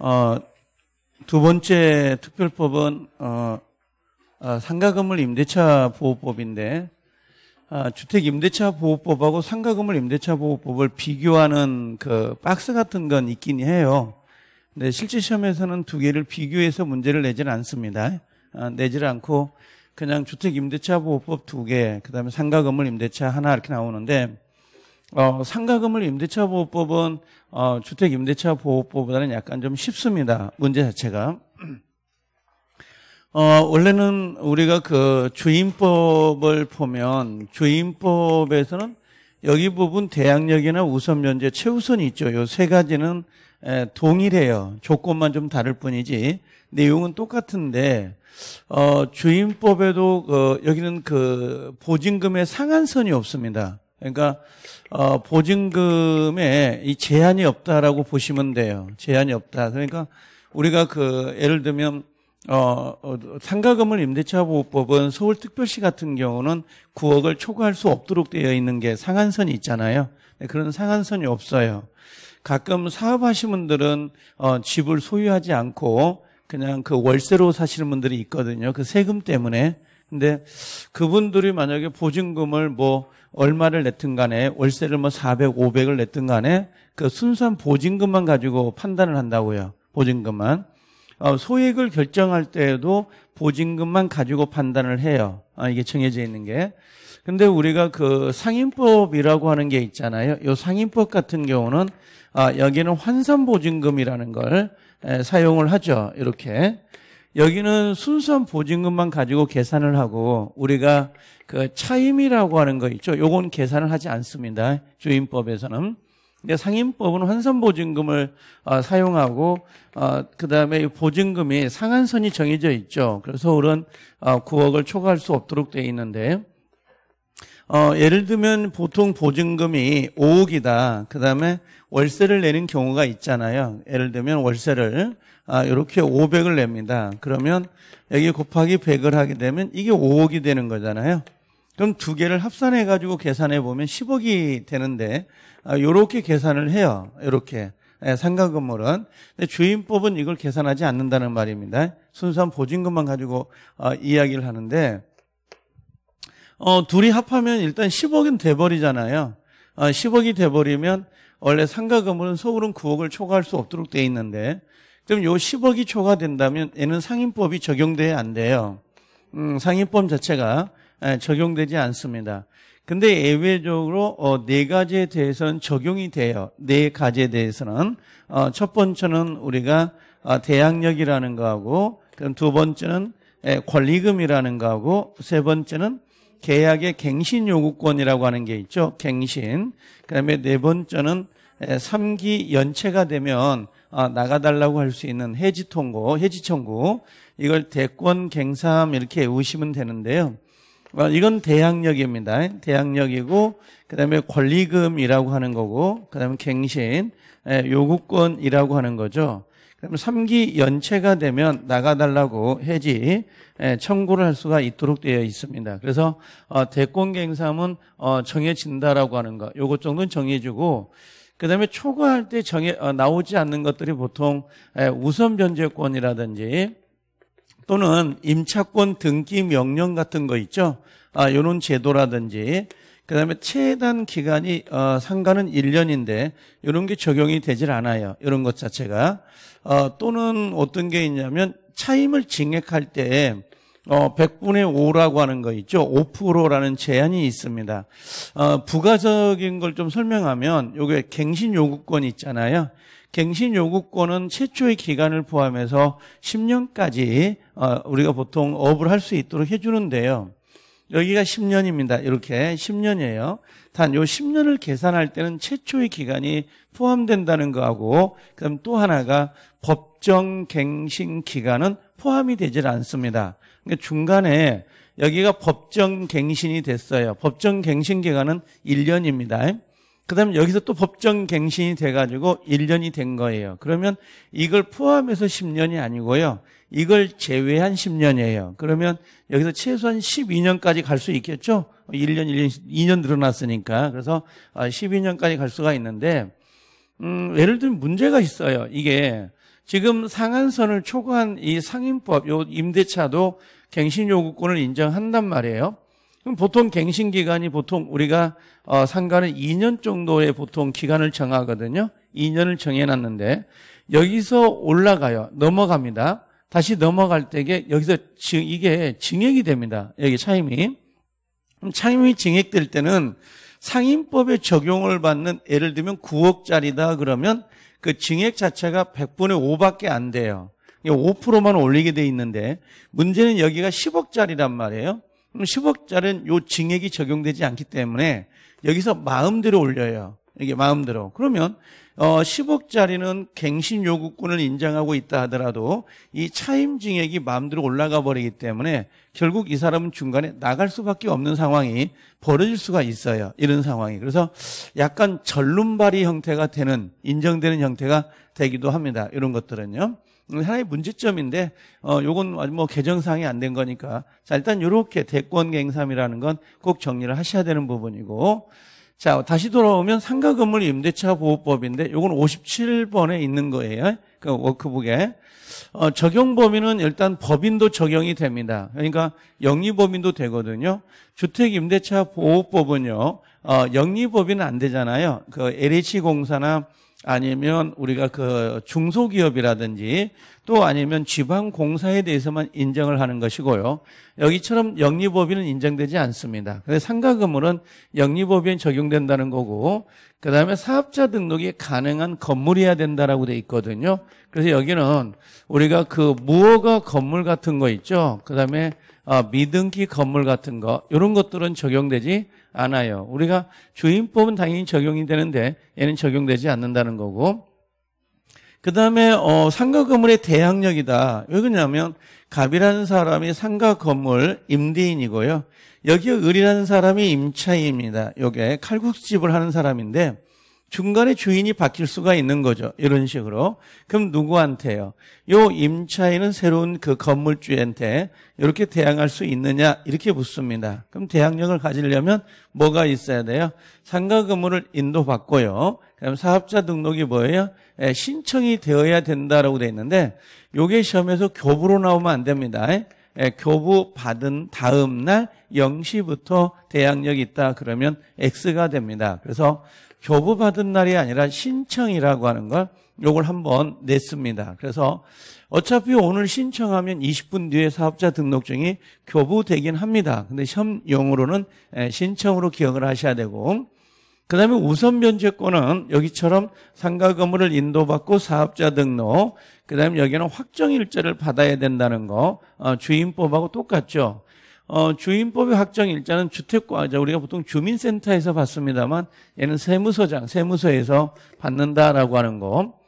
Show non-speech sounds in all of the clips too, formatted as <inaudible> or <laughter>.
어, 두 번째 특별법은 어, 어, 아, 상가금을 임대차 보호법인데 어, 주택 임대차 보호법하고 상가금을 임대차 보호법을 비교하는 그 박스 같은 건 있긴 해요. 근데 실제 시험에서는 두 개를 비교해서 문제를 내지는 않습니다. 어, 아, 내질 않고 그냥 주택 임대차 보호법 두 개, 그다음에 상가금을 임대차 하나 이렇게 나오는데 어, 상가금을 임대차 보호법은 어, 주택 임대차 보호법보다는 약간 좀 쉽습니다. 문제 자체가. 어, 원래는 우리가 그 주임법을 보면 주임법에서는 여기 부분 대항력이나 우선 면제 최우선이 있죠. 요 세 가지는 에, 동일해요. 조건만 좀 다를 뿐이지 내용은 똑같은데 어, 주임법에도 그, 여기는 그 보증금의 상한선이 없습니다. 그러니까 어, 보증금에 이 제한이 없다라고 보시면 돼요. 제한이 없다. 그러니까 우리가 그 예를 들면 어, 어상가금을 임대차 보호법은 서울특별시 같은 경우는 9억을 초과할 수 없도록 되어 있는 게 상한선이 있잖아요. 네, 그런 상한선이 없어요. 가끔 사업하시는 분들은 어, 집을 소유하지 않고 그냥 그 월세로 사시는 분들이 있거든요. 그 세금 때문에. 근데 그분들이 만약에 보증금을 뭐 얼마를 냈든 간에 월세를 뭐 400, 500을 냈든 간에 그 순수한 보증금만 가지고 판단을 한다고요. 보증금만. 어, 소액을 결정할 때에도 보증금만 가지고 판단을 해요. 아, 이게 정해져 있는 게. 근데 우리가 그 상인법이라고 하는 게 있잖아요. 요 상인법 같은 경우는 아, 여기는 환산보증금이라는 걸 에, 사용을 하죠. 이렇게. 여기는 순수한 보증금만 가지고 계산을 하고 우리가 그 차임이라고 하는 거 있죠. 요건 계산을 하지 않습니다. 주임법에서는. 근데 상임법은 환산보증금을 어, 사용하고 어, 그다음에 보증금이 상한선이 정해져 있죠. 그래서 서울은 어, 9억을 초과할 수 없도록 돼 있는데 어, 예를 들면 보통 보증금이 5억이다. 그다음에 월세를 내는 경우가 있잖아요. 예를 들면 월세를 아, 이렇게 500을 냅니다. 그러면 여기 곱하기 100을 하게 되면 이게 5억이 되는 거잖아요. 그럼 두 개를 합산해 가지고 계산해 보면 10억이 되는데 아, 이렇게 계산을 해요. 이렇게 예, 상가건물은 근데 주임법은 이걸 계산하지 않는다는 말입니다. 순수한 보증금만 가지고 어, 이야기를 하는데 어, 둘이 합하면 일단 10억은 돼버리잖아요. 어, 아, 10억이 돼버리면 원래 상가 건물은 서울은 9억을 초과할 수 없도록 돼 있는데 그럼 요 10억이 초과된다면 얘는 상인법이 적용돼야 안 돼요. 음, 상인법 자체가 예, 적용되지 않습니다. 근데 예외적으로 어, 네 가지에 대해서는 적용이 돼요. 네 가지에 대해서는 어, 첫 번째는 우리가 어, 대항력이라는 거하고 그럼 두 번째는 에, 예, 권리금이라는 거하고 세 번째는 계약의 갱신 요구권이라고 하는 게 있죠. 갱신. 그다음에 네 번째는 에, 예, 3기 연체가 되면 아, 나가달라고 할 수 있는 해지 통고, 해지 청구 이걸 대권 갱삼 이렇게 외우시면 되는데요. 아, 이건 대항력입니다. 대항력이고 그다음에 권리금이라고 하는 거고 그다음에 갱신 예, 요구권이라고 하는 거죠. 그럼 3기 연체가 되면 나가달라고 해지 예, 청구를 할 수가 있도록 되어 있습니다. 그래서 어, 대권갱삼은 어, 정해진다라고 하는 거, 요것 정도는 정해주고 그 다음에 초과할 때 정해, 어, 나오지 않는 것들이 보통 우선 변제권이라든지 또는 임차권 등기 명령 같은 거 있죠. 아, 요런 제도라든지 그다음에 최단 기간이 어, 상가는 1년인데 요런게 적용이 되질 않아요. 요런것 자체가 어, 또는 어떤 게 있냐면 차임을 증액할 때 어, 100분의 5라고 하는 거 있죠. 5%라는 제한이 있습니다. 어, 부가적인 걸 좀 설명하면 요게 갱신 요구권 있잖아요. 갱신 요구권은 최초의 기간을 포함해서 10년까지 어, 우리가 보통 업을 할 수 있도록 해주는데요. 여기가 10년입니다. 이렇게 10년이에요. 단 요 10년을 계산할 때는 최초의 기간이 포함된다는 거하고 그럼 또 하나가 법정 갱신 기간은 포함이 되질 않습니다. 그러니까 중간에 여기가 법정 갱신이 됐어요. 법정 갱신 기간은 1년입니다. 그다음에 여기서 또 법정 갱신이 돼가지고 1년이 된 거예요. 그러면 이걸 포함해서 10년이 아니고요. 이걸 제외한 10년이에요. 그러면 여기서 최소한 12년까지 갈 수 있겠죠? 1년, 1년, 2년 늘어났으니까. 그래서 12년까지 아, 갈 수가 있는데, 음, 예를 들면 문제가 있어요. 이게 지금 상한선을 초과한 이 상임법, 요 임대차도 갱신 요구권을 인정한단 말이에요. 그럼 보통 갱신 기간이 보통 우리가 어, 상가는 2년 정도의 보통 기간을 정하거든요. 2년을 정해놨는데 여기서 올라가요. 넘어갑니다. 다시 넘어갈 때게 여기서 지, 이게 증액이 됩니다. 여기 차임이. 그럼 차임이 증액될 때는 상임법의 적용을 받는 예를 들면 9억짜리다 그러면 그 증액 자체가 100분의 5밖에 안 돼요. 5%만 올리게 돼 있는데 문제는 여기가 10억짜리란 말이에요. 그럼 10억짜리는 요 증액이 적용되지 않기 때문에 여기서 마음대로 올려요. 이게 마음대로. 그러면 어 10억짜리는 갱신 요구권을 인정하고 있다 하더라도 이 차임증액이 마음대로 올라가 버리기 때문에 결국 이 사람은 중간에 나갈 수밖에 없는 상황이 벌어질 수가 있어요. 이런 상황이. 그래서 약간 절름발이 형태가 되는 인정되는 형태가 되기도 합니다. 이런 것들은요. 하나의 문제점인데 어 요건 뭐 개정상이 안 된 거니까 자 일단 요렇게 대권 갱삼이라는 건 꼭 정리를 하셔야 되는 부분이고 자, 다시 돌아오면 상가 건물 임대차 보호법인데 요건 57번에 있는 거예요. 그 워크북에. 어, 적용 범위는 일단 법인도 적용이 됩니다. 그러니까 영리 법인도 되거든요. 주택 임대차 보호법은요. 어, 영리 법인은 안 되잖아요. 그 LH 공사나 아니면 우리가 그 중소기업이라든지 또 아니면 지방공사에 대해서만 인정을 하는 것이고요. 여기처럼 영리법인은 인정되지 않습니다. 그래서 상가건물은 영리법인 적용된다는 거고 그 다음에 사업자 등록이 가능한 건물이어야 된다라고 돼 있거든요. 그래서 여기는 우리가 그 무허가 건물 같은 거 있죠. 그 다음에 아, 미등기 건물 같은 거 이런 것들은 적용되지 않아요. 우리가 주임법은 당연히 적용이 되는데 얘는 적용되지 않는다는 거고 그 다음에 어, 상가 건물의 대항력이다. 왜 그러냐면 갑이라는 사람이 상가 건물 임대인이고요. 여기 을이라는 사람이 임차인입니다. 요게 칼국수집을 하는 사람인데 중간에 주인이 바뀔 수가 있는 거죠. 이런 식으로. 그럼 누구한테요? 요 임차인은 새로운 그 건물주한테 이렇게 대항할 수 있느냐? 이렇게 묻습니다. 그럼 대항력을 가지려면 뭐가 있어야 돼요? 상가 건물을 인도받고요. 그럼 사업자 등록이 뭐예요? 예, 신청이 되어야 된다라고 돼 있는데 요게 시험에서 교부로 나오면 안 됩니다. 예, 교부 받은 다음 날 0시부터 대항력이 있다 그러면 X가 됩니다. 그래서 교부받은 날이 아니라 신청이라고 하는 걸 요걸 한번 냈습니다. 그래서 어차피 오늘 신청하면 20분 뒤에 사업자 등록증이 교부되긴 합니다. 근데 시험용으로는 신청으로 기억을 하셔야 되고 그 다음에 우선 변제권은 여기처럼 상가 건물을 인도받고 사업자 등록, 그 다음에 여기는 확정일자를 받아야 된다는 거, 어, 주인법하고 똑같죠. 어, 주임법의 확정 일자는 주택과자 우리가 보통 주민센터에서 받습니다만 얘는 세무서장 세무서에서 받는다라고 하는 거.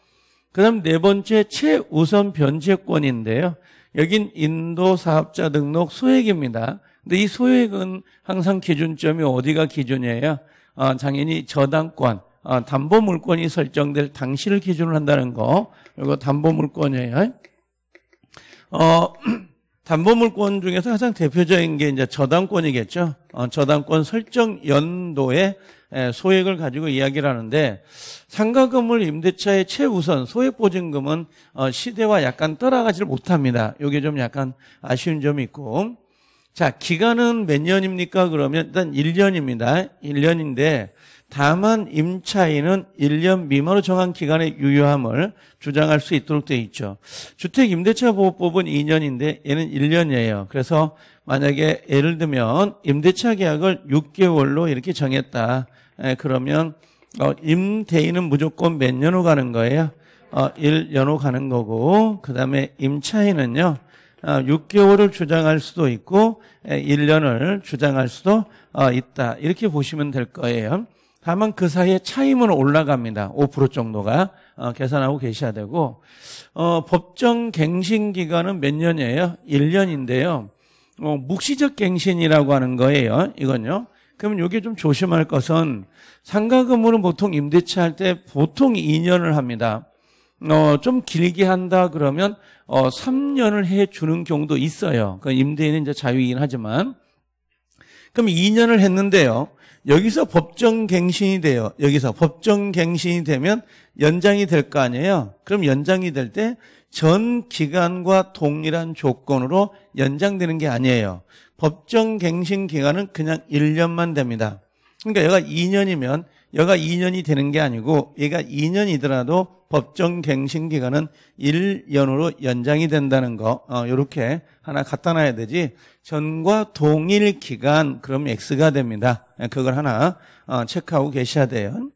그다음 네 번째 최우선 변제권인데요. 여긴 인도 사업자 등록 소액입니다. 근데 이 소액은 항상 기준점이 어디가 기준이에요? 아, 당연히 저당권, 아, 담보물권이 설정될 당시를 기준으로 한다는 거. 이거 담보물권이에요. 어, <clears throat> 담보물권 중에서 가장 대표적인 게 이제 저당권이겠죠. 어, 저당권 설정 연도에 소액을 가지고 이야기를 하는데 상가건물 임대차의 최우선 소액 보증금은 어, 시대와 약간 따라가지를 못합니다. 이게 좀 약간 아쉬운 점이 있고 자 기간은 몇 년입니까? 그러면 일단 1년입니다. 1년인데 다만 임차인은 1년 미만으로 정한 기간의 유효함을 주장할 수 있도록 되어 있죠. 주택 임대차 보호법은 2년인데 얘는 1년이에요. 그래서 만약에 예를 들면 임대차 계약을 6개월로 이렇게 정했다. 그러면 어, 임대인은 무조건 몇 년 후 가는 거예요? 1년 어, 후 가는 거고 그다음에 임차인은요. 6개월을 어, 주장할 수도 있고 1년을 주장할 수도 있다. 이렇게 보시면 될 거예요. 다만 그 사이에 차임은 올라갑니다. 5% 정도가 어, 계산하고 계셔야 되고 어, 법정 갱신 기간은 몇 년이에요? 1년인데요. 어, 묵시적 갱신이라고 하는 거예요. 이건요. 그러면 여기 좀 조심할 것은 상가금으로 보통 임대차 할 때 보통 2년을 합니다. 어, 좀 길게 한다 그러면 어, 3년을 해 주는 경우도 있어요. 그 임대인은 이제 자유이긴 하지만 그럼 2년을 했는데요. 여기서 법정 갱신이 돼요. 여기서 법정 갱신이 되면 연장이 될 거 아니에요. 그럼 연장이 될 때 전 기간과 동일한 조건으로 연장되는 게 아니에요. 법정 갱신 기간은 그냥 1년만 됩니다. 그러니까 얘가 2년이면 여가 2년이 되는 게 아니고 얘가 2년이더라도 법정 갱신 기간은 1년으로 연장이 된다는 거 어, 이렇게 하나 갖다 놔야 되지 전과 동일 기간 그럼 X가 됩니다. 예, 그걸 하나 어, 체크하고 계셔야 돼요.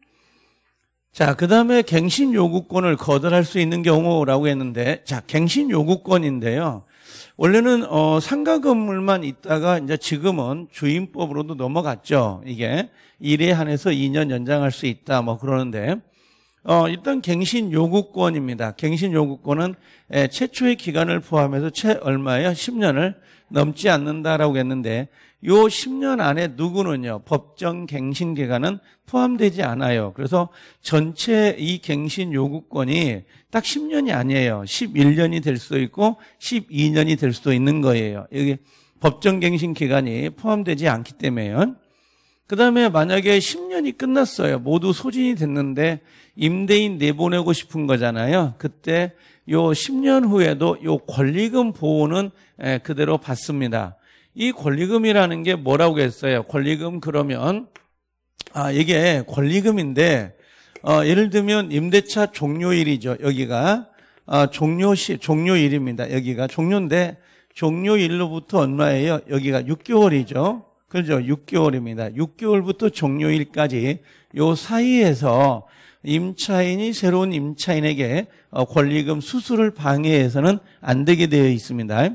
자, 그 다음에 갱신 요구권을 거절할 수 있는 경우라고 했는데, 자, 갱신 요구권인데요. 원래는 어, 상가건물만 있다가 이제 지금은 주임법으로도 넘어갔죠. 이게 일에 한해서 2년 연장할 수 있다 뭐 그러는데 어, 일단 갱신 요구권입니다. 갱신 요구권은 최초의 기간을 포함해서 최 얼마예요? 10년을 넘지 않는다라고 했는데 요 10년 안에 누구는요 법정 갱신 기간은 포함되지 않아요. 그래서 전체 이 갱신 요구권이 딱 10년이 아니에요. 11년이 될 수도 있고 12년이 될 수도 있는 거예요. 여기 법정 갱신 기간이 포함되지 않기 때문에요. 그 다음에 만약에 10년이 끝났어요. 모두 소진이 됐는데 임대인 내보내고 싶은 거잖아요. 그때 요 10년 후에도 요 권리금 보호는 그대로 받습니다. 이 권리금이라는 게 뭐라고 했어요? 권리금 그러면 아 이게 권리금인데 어, 예를 들면 임대차 종료일이죠. 여기가 아, 종료시 종료일입니다. 여기가 종료인데 종료일로부터 얼마예요? 여기가 6개월이죠. 그죠? 6개월입니다. 6개월부터 종료일까지 요 사이에서 임차인이 새로운 임차인에게 어, 권리금 수수를 방해해서는 안 되게 되어 있습니다.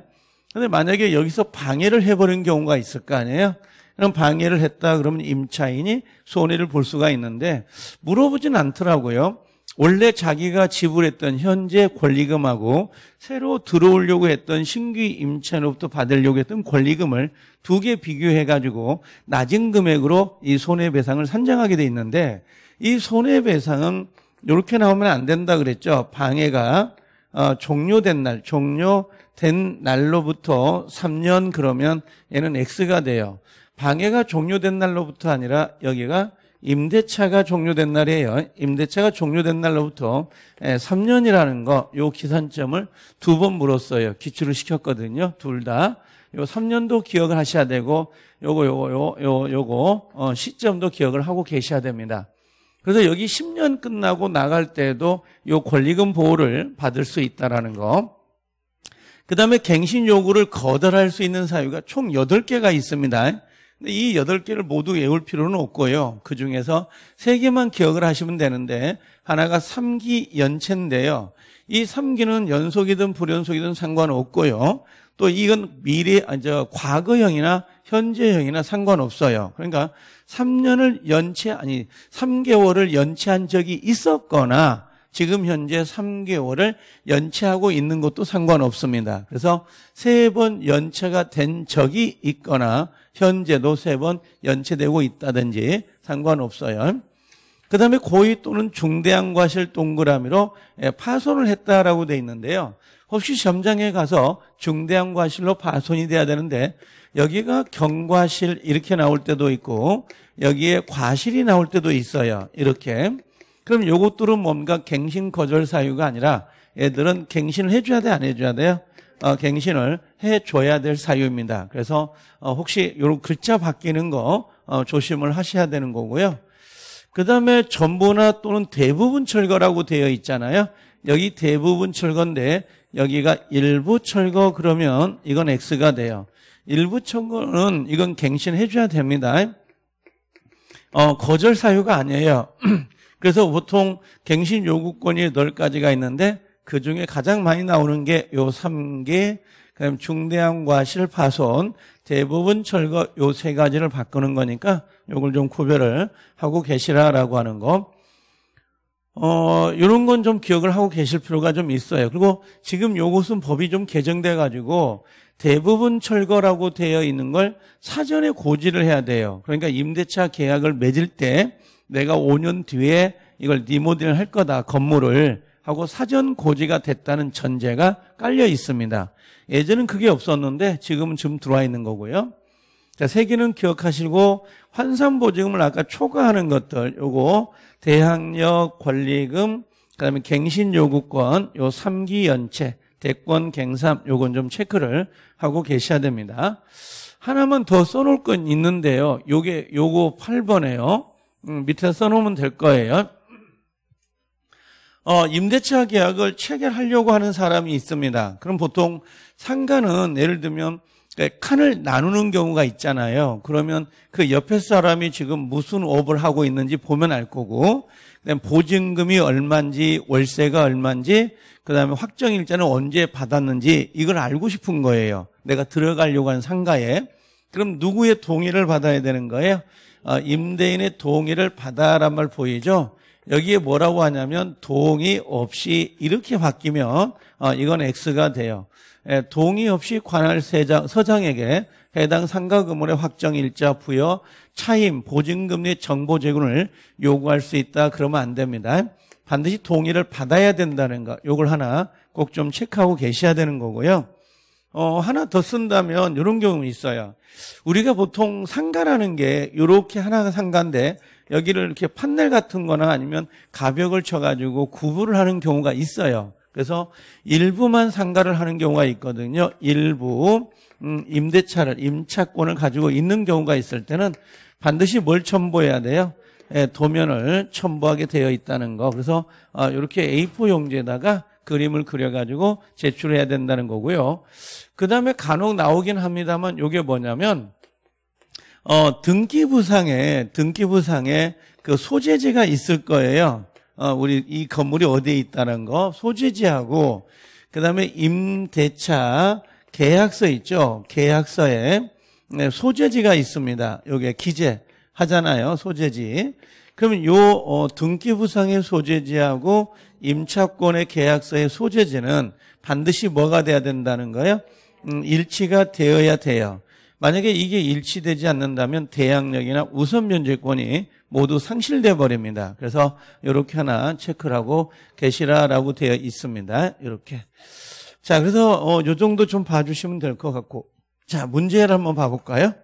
근데 만약에 여기서 방해를 해버린 경우가 있을 거 아니에요? 그럼 방해를 했다 그러면 임차인이 손해를 볼 수가 있는데 물어보진 않더라고요. 원래 자기가 지불했던 현재 권리금하고 새로 들어오려고 했던 신규 임차인으로부터 받으려고 했던 권리금을 두 개 비교해 가지고 낮은 금액으로 이 손해배상을 산정하게 돼 있는데 이 손해배상은 이렇게 나오면 안 된다 그랬죠. 방해가 어, 종료된 날, 종료된 날로부터 3년 그러면 얘는 X가 돼요. 방해가 종료된 날로부터 아니라 여기가 임대차가 종료된 날이에요. 임대차가 종료된 날로부터 3년이라는 예, 거, 요 기산점을 두 번 물었어요. 기출을 시켰거든요. 둘 다. 요 3년도 기억을 하셔야 되고, 요거, 요거, 요, 요, 요거, 어, 시점도 기억을 하고 계셔야 됩니다. 그래서 여기 10년 끝나고 나갈 때도 요 권리금 보호를 받을 수 있다라는 거. 그 다음에 갱신 요구를 거절할 수 있는 사유가 총 8개가 있습니다. 이 8개를 모두 외울 필요는 없고요. 그 중에서 3개만 기억을 하시면 되는데, 하나가 3기 연체인데요. 이 3기는 연속이든 불연속이든 상관없고요. 또 이건 미래, 아, 과거형이나 현재형이나 상관없어요. 그러니까 3년을 연체 아니 3개월을 연체한 적이 있었거나 지금 현재 3개월을 연체하고 있는 것도 상관없습니다. 그래서 세 번 연체가 된 적이 있거나 현재도 세 번 연체되고 있다든지 상관없어요. 그 다음에 고의 또는 중대한 과실 동그라미로 예, 파손을 했다라고 돼 있는데요. 혹시 점장에 가서 중대한 과실로 파손이 돼야 되는데 여기가 경과실 이렇게 나올 때도 있고 여기에 과실이 나올 때도 있어요. 이렇게. 그럼 요것들은 뭔가 갱신 거절 사유가 아니라 애들은 갱신을 해줘야 돼? 안 해줘야 돼요? 어, 갱신을 해줘야 될 사유입니다. 그래서 어, 혹시 요런 글자 바뀌는 거 어, 조심을 하셔야 되는 거고요. 그 다음에 전부나 또는 대부분 철거라고 되어 있잖아요. 여기 대부분 철거인데 여기가 일부 철거 그러면 이건 X가 돼요. 일부 청구는 이건 갱신해 줘야 됩니다. 어, 거절 사유가 아니에요. <clears throat> 그래서 보통 갱신 요구권이 8가지가 있는데 그 중에 가장 많이 나오는 게 요 3개, 그다음 중대한 과실 파손, 대부분 철거 요 세 가지를 바꾸는 거니까 요걸 좀 구별을 하고 계시라라고 하는 거. 어, 요런 건 좀 기억을 하고 계실 필요가 좀 있어요. 그리고 지금 요것은 법이 좀 개정돼 가지고 대부분 철거라고 되어 있는 걸 사전에 고지를 해야 돼요. 그러니까 임대차 계약을 맺을 때 내가 5년 뒤에 이걸 리모델 링할 거다, 건물을. 하고 사전 고지가 됐다는 전제가 깔려 있습니다. 예전엔 그게 없었는데 지금은 지금 들어와 있는 거고요. 자, 세 개는 기억하시고 환산 보증금을 아까 초과하는 것들 요거 대항력 권리금 그다음에 갱신 요구권 요 3기 연체 대권 갱삼 요건 좀 체크를 하고 계셔야 됩니다. 하나만 더 써놓을 건 있는데요. 요게 요거 8번에요. 음, 밑에 써놓으면 될 거예요. 어, 임대차 계약을 체결하려고 하는 사람이 있습니다. 그럼 보통 상가는 예를 들면 그 칸을 나누는 경우가 있잖아요. 그러면 그 옆에 사람이 지금 무슨 업을 하고 있는지 보면 알 거고 보증금이 얼마인지 월세가 얼마인지 그다음에 확정일자는 언제 받았는지 이걸 알고 싶은 거예요. 내가 들어가려고 하는 상가에 그럼 누구의 동의를 받아야 되는 거예요? 아, 임대인의 동의를 받아란 말 보이죠? 여기에 뭐라고 하냐면 동의 없이 이렇게 바뀌면 아, 이건 X가 돼요. 예, 동의 없이 관할 세장, 서장에게 해당 상가 건물의 확정일자 부여 차임, 보증금리 정보 제공을 요구할 수 있다 그러면 안 됩니다. 반드시 동의를 받아야 된다는 것. 요걸 하나 꼭 좀 체크하고 계셔야 되는 거고요. 어, 하나 더 쓴다면 이런 경우 있어요. 우리가 보통 상가라는 게 이렇게 하나가 상가인데 여기를 이렇게 판넬 같은 거나 아니면 가벽을 쳐가지고 구부를 하는 경우가 있어요. 그래서 일부만 상가를 하는 경우가 있거든요. 일부 음, 임대차를 임차권을 가지고 있는 경우가 있을 때는 반드시 뭘 첨부해야 돼요? 예, 도면을 첨부하게 되어 있다는 거. 그래서 아, 이렇게 A4 용지에다가 그림을 그려가지고 제출해야 된다는 거고요. 그 다음에 간혹 나오긴 합니다만 이게 뭐냐면 어, 등기부상에 등기부상에 그 소재지가 있을 거예요. 어, 우리 이 건물이 어디에 있다는 거 소재지하고 그 다음에 임대차 계약서 있죠. 계약서에 네, 소재지가 있습니다. 여기에 기재 하잖아요. 소재지. 그러면 요 등기부상의 어, 소재지하고 임차권의 계약서의 소재지는 반드시 뭐가 돼야 된다는 거예요? 음, 일치가 되어야 돼요. 만약에 이게 일치되지 않는다면 대항력이나 우선 면제권이 모두 상실돼 버립니다. 그래서 이렇게 하나 체크를 하고 계시라라고 되어 있습니다. 이렇게. 자, 그래서 어, 요 정도 좀 봐주시면 될 것 같고. 자, 문제를 한번 봐볼까요?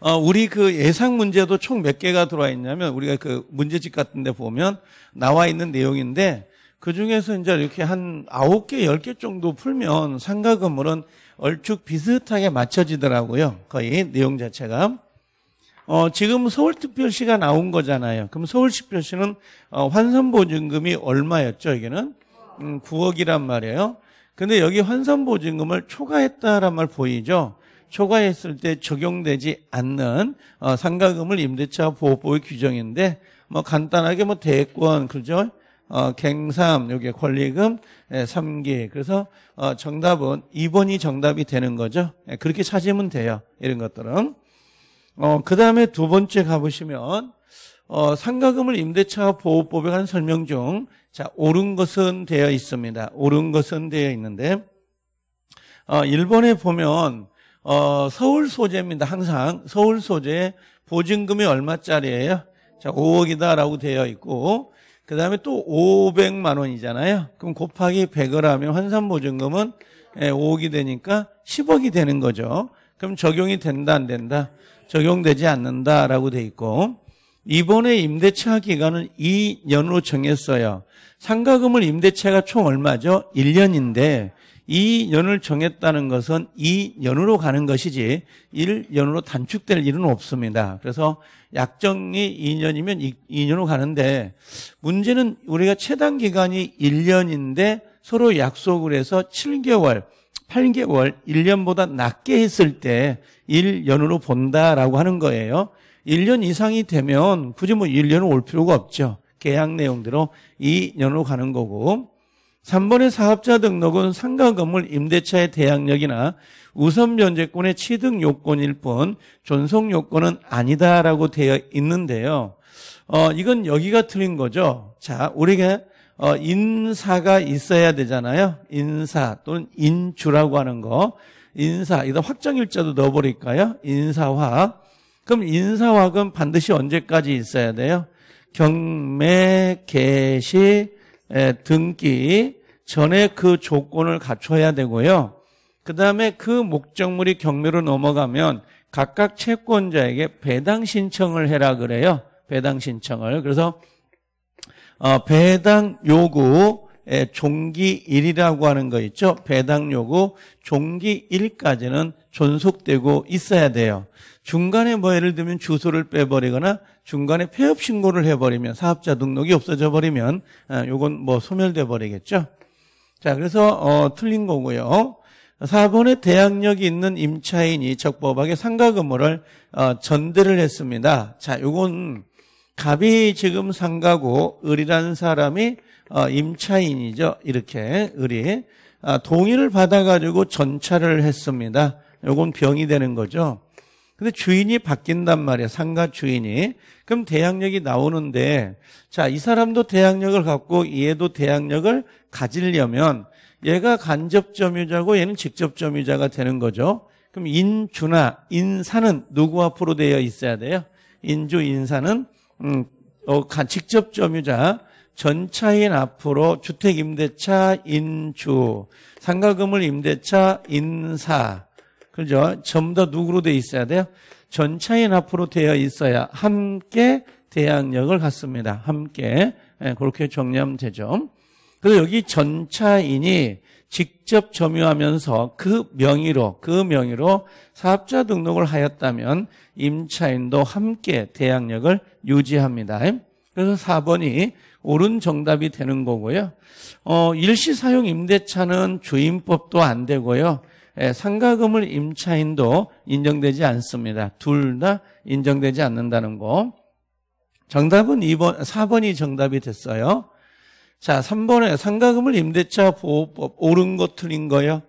어, 우리 그 예상 문제도 총 몇 개가 들어와 있냐면 우리가 그 문제집 같은 데 보면 나와 있는 내용인데 그 중에서 이제 이렇게 한 아홉 개 열 개 정도 풀면 상가 건물은 얼추 비슷하게 맞춰지더라고요. 거의 내용 자체가. 어, 지금 서울특별시가 나온 거잖아요. 그럼 서울특별시는 어, 환산보증금이 얼마였죠? 이게는 음, 9억이란 말이에요. 근데 여기 환산보증금을 초과했다란 말 보이죠? 초과했을 때 적용되지 않는 어, 상가금을 임대차 보호법의 규정인데 뭐 간단하게 뭐 대권 그죠? 어, 갱삼 여기 권리금 예, 3개 그래서 어, 정답은 2번이 정답이 되는 거죠. 예, 그렇게 찾으면 돼요. 이런 것들은 어, 그 다음에 두 번째 가보시면 어, 상가금을 임대차 보호법에 관한 설명 중 자, 옳은 것은 되어 있습니다. 옳은 것은 되어 있는데, 어, 일본에 보면, 어, 서울 소재입니다. 항상. 서울 소재 보증금이 얼마짜리예요? 자, 5억이다라고 되어 있고, 그 다음에 또 500만 원이잖아요. 그럼 곱하기 100을 하면 환산 보증금은 5억이 예, 되니까 10억이 되는 거죠. 그럼 적용이 된다, 안 된다? 적용되지 않는다라고 돼 있고, 이번에 임대차 기간은 2년으로 정했어요. 상가금을 임대차가 총 얼마죠? 1년인데 2년을 정했다는 것은 2년으로 가는 것이지 1년으로 단축될 일은 없습니다. 그래서 약정이 2년이면 2년으로 가는데 문제는 우리가 최단 기간이 1년인데 서로 약속을 해서 7개월, 8개월, 1년보다 낮게 했을 때 1년으로 본다라고 하는 거예요. 1년 이상이 되면 굳이 뭐 1년을 올 필요가 없죠. 계약 내용대로 2년으로 가는 거고 3번의 사업자 등록은 상가 건물 임대차의 대항력이나 우선 면제권의 취득 요건일 뿐 존속 요건은 아니다라고 되어 있는데요. 어, 이건 여기가 틀린 거죠. 자, 우리가 어, 인사가 있어야 되잖아요. 인사 또는 인주라고 하는 거. 인사, 이거 확정일자도 넣어버릴까요? 인사화. 그럼 인사화금 반드시 언제까지 있어야 돼요? 경매, 개시, 예, 등기 전에 그 조건을 갖춰야 되고요. 그 다음에 그 목적물이 경매로 넘어가면 각각 채권자에게 배당 신청을 해라 그래요. 배당 신청을. 그래서 어, 배당 요구 예, 종기 1이라고 하는 거 있죠. 배당 요구 종기 1까지는 존속되고 있어야 돼요. 중간에 뭐 예를 들면 주소를 빼버리거나 중간에 폐업 신고를 해버리면 사업자 등록이 없어져 버리면 아, 요건 뭐 소멸돼 버리겠죠. 자, 그래서 어, 틀린 거고요. 4번에 대항력이 있는 임차인이 적법하게 상가 건물을 어, 전대를 했습니다. 자, 요건 갑이 지금 상가고 을이라는 사람이 어, 임차인이죠. 이렇게 을이 아, 동의를 받아가지고 전차를 했습니다. 요건 병이 되는 거죠. 근데 주인이 바뀐단 말이야. 상가 주인이. 그럼 대항력이 나오는데 자, 이 사람도 대항력을 갖고 얘도 대항력을 가지려면 얘가 간접 점유자고 얘는 직접 점유자가 되는 거죠. 그럼 인주나 인사는 누구 앞으로 되어 있어야 돼요? 인주 인사는 음, 어, 직접 점유자 전차인 앞으로 주택 임대차 인주 상가금을 임대차 인사 그죠? 전부 다 누구로 돼 있어야 돼요? 전차인 앞으로 되어 있어야 함께 대항력을 갖습니다. 함께. 네, 그렇게 정리하면 되죠. 그래서 여기 전차인이 직접 점유하면서 그 명의로 그 명의로 사업자 등록을 하였다면 임차인도 함께 대항력을 유지합니다. 그래서 4번이 옳은 정답이 되는 거고요. 어, 일시 사용 임대차는 주임법도 안 되고요. 예, 상가금을 임차인도 인정되지 않습니다. 둘 다 인정되지 않는다는 거. 정답은 2번, 4번이 정답이 됐어요. 자, 3번에 상가금을 임대차 보호법 옳은 것 틀린 거요.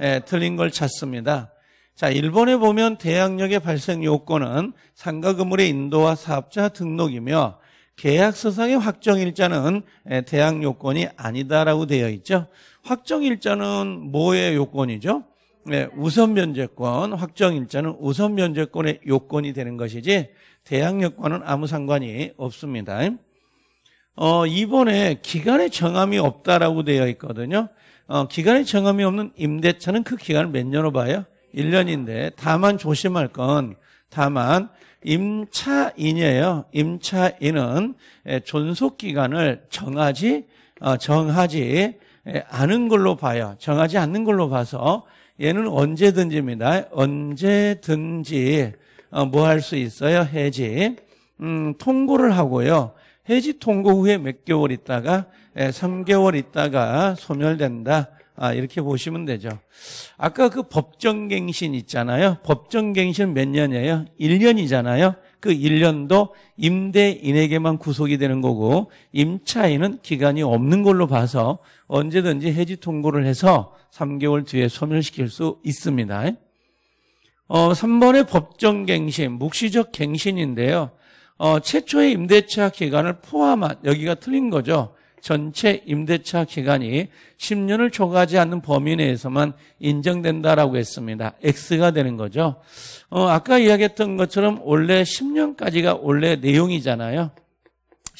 예, 틀린 걸 찾습니다. 자, 1번에 보면 대항력의 발생 요건은 상가금물의 인도와 사업자 등록이며 계약서상의 확정일자는 예, 대항 요건이 아니다라고 되어 있죠. 확정일자는 뭐의 요건이죠? 네, 우선 면제권 확정 일자는 우선 면제권의 요건이 되는 것이지 대항 여건은 아무 상관이 없습니다. 어, 이번에 기간의 정함이 없다라고 되어 있거든요. 어, 기간의 정함이 없는 임대차는 그 기간을 몇 년으로 봐요? 1년인데 다만 조심할 건 다만 임차인이에요. 임차인은 존속 기간을 정하지 어, 정하지 않은 걸로 봐요. 정하지 않는 걸로 봐서 얘는 언제든지입니다. 언제든지 어, 뭐할 수 있어요? 해지. 음, 통고를 하고요. 해지 통고 후에 몇 개월 있다가 3개월 예, 있다가 소멸된다. 아, 이렇게 보시면 되죠. 아까 그 법정갱신 있잖아요. 법정갱신 몇 년이에요? 1년이잖아요. 그 1년도 임대인에게만 구속이 되는 거고 임차인은 기간이 없는 걸로 봐서 언제든지 해지 통고를 해서 3개월 뒤에 소멸시킬 수 있습니다. 어, 3번의 법정갱신, 묵시적 갱신인데요. 어, 최초의 임대차 기간을 포함한 여기가 틀린 거죠. 전체 임대차 기간이 10년을 초과하지 않는 범위 내에서만 인정된다라고 했습니다. X가 되는 거죠. 어, 아까 이야기했던 것처럼 원래 10년까지가 원래 내용이잖아요.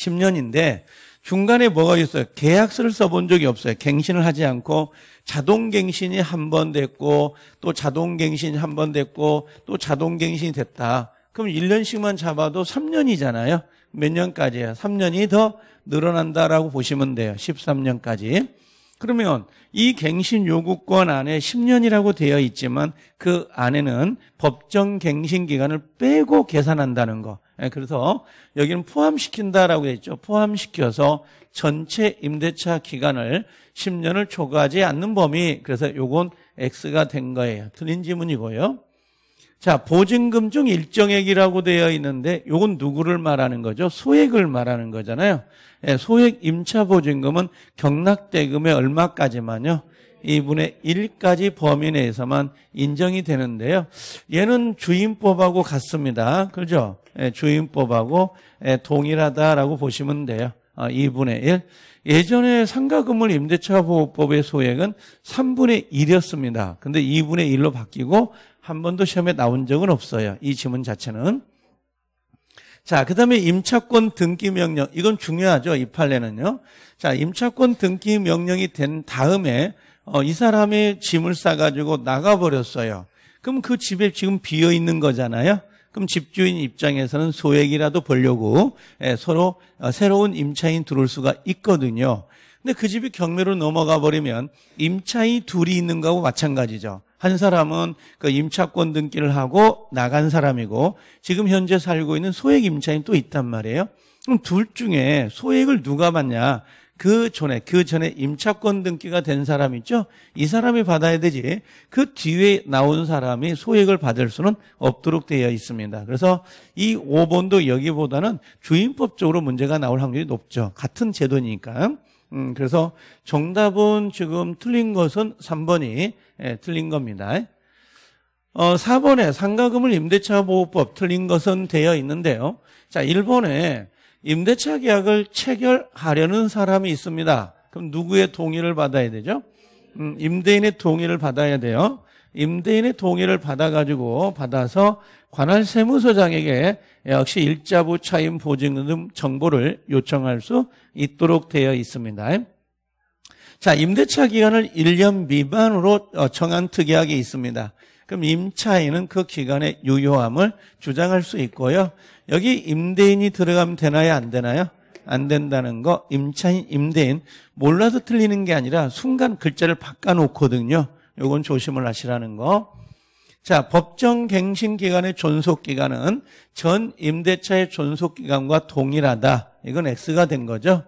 10년인데 중간에 뭐가 있어요? 계약서를 써본 적이 없어요. 갱신을 하지 않고 자동 갱신이 한 번 됐고 또 자동 갱신이 한 번 됐고 또 자동 갱신이 됐다. 그럼 1년씩만 잡아도 3년이잖아요. 몇 년까지예요? 3년이 더 늘어난다라고 보시면 돼요. 13년까지. 그러면 이 갱신 요구권 안에 10년이라고 되어 있지만 그 안에는 법정 갱신 기간을 빼고 계산한다는 거. 예, 그래서 여기는 포함시킨다라고 했죠. 포함시켜서 전체 임대차 기간을 10년을 초과하지 않는 범위. 그래서 요건 X가 된 거예요. 틀린 지문이고요. 자, 보증금 중 일정액이라고 되어 있는데 요건 누구를 말하는 거죠? 소액을 말하는 거잖아요. 예, 소액 임차 보증금은 경락대금의 얼마까지만요? 2분의 1까지 범위 내에서만 인정이 되는데요. 얘는 주임법하고 같습니다. 그죠? 예, 주임법하고 예, 동일하다라고 보시면 돼요. 아, 2분의 1. 예전에 상가금을 임대차 보호법의 소액은 3분의 1이었습니다. 근데 2분의 1로 바뀌고 한 번도 시험에 나온 적은 없어요. 이 지문 자체는. 자, 그 다음에 임차권 등기 명령. 이건 중요하죠. 이 판례는요. 자, 임차권 등기 명령이 된 다음에, 어, 이 사람이 짐을 싸가지고 나가버렸어요. 그럼 그 집에 지금 비어 있는 거잖아요. 그럼 집주인 입장에서는 소액이라도 벌려고 예, 서로 어, 새로운 임차인 들어올 수가 있거든요. 근데 그 집이 경매로 넘어가 버리면 임차인 둘이 있는 거하고 마찬가지죠. 한 사람은 그 임차권 등기를 하고 나간 사람이고 지금 현재 살고 있는 소액 임차인 또 있단 말이에요. 그럼 둘 중에 소액을 누가 받냐? 그 전에 그 전에 임차권 등기가 된 사람 있죠? 이 사람이 받아야 되지. 그 뒤에 나온 사람이 소액을 받을 수는 없도록 되어 있습니다. 그래서 이 5번도 여기보다는 주임법적으로 문제가 나올 확률이 높죠. 같은 제도니까. 음, 그래서 정답은 지금 틀린 것은 3번이 예, 틀린 겁니다. 어, 4번에 상가금을 임대차 보호법 틀린 것은 되어 있는데요. 자, 1번에 임대차 계약을 체결하려는 사람이 있습니다. 그럼 누구의 동의를 받아야 되죠? 음, 임대인의 동의를 받아야 돼요. 임대인의 동의를 받아가지고 받아서 관할 세무서장에게 역시 일자부 차임 보증금 정보를 요청할 수 있도록 되어 있습니다. 자, 임대차 기간을 1년 미만으로 정한 어, 특약이 있습니다. 그럼 임차인은 그 기간의 유효함을 주장할 수 있고요. 여기 임대인이 들어가면 되나요? 안 되나요? 안 된다는 거 임차인, 임대인 몰라서 틀리는 게 아니라 순간 글자를 바꿔놓거든요. 요건 조심을 하시라는 거. 자, 법정 갱신 기간의 존속 기간은 전 임대차의 존속 기간과 동일하다. 이건 X가 된 거죠.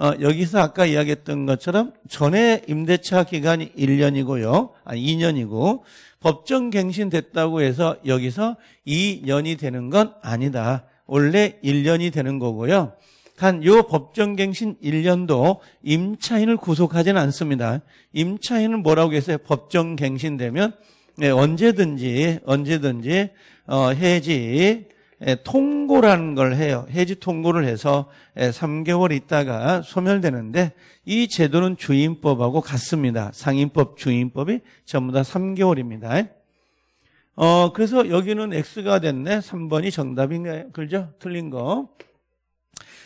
어, 여기서 아까 이야기했던 것처럼 전에 임대차 기간이 1년이고요. 아 2년이고 법정 갱신됐다고 해서 여기서 2년이 되는 건 아니다. 원래 1년이 되는 거고요. 단요 법정 갱신 1년도 임차인을 구속하지는 않습니다. 임차인은 뭐라고 했어요? 법정 갱신되면 네, 언제든지 언제든지 어, 해지 통고라는 걸 해요. 해지 통고를 해서 3개월 있다가 소멸되는데 이 제도는 주임법하고 같습니다. 상임법, 주임법이 전부 다 3개월입니다. 어, 그래서 여기는 X가 됐네. 3번이 정답인가요? 그죠? 틀린 거.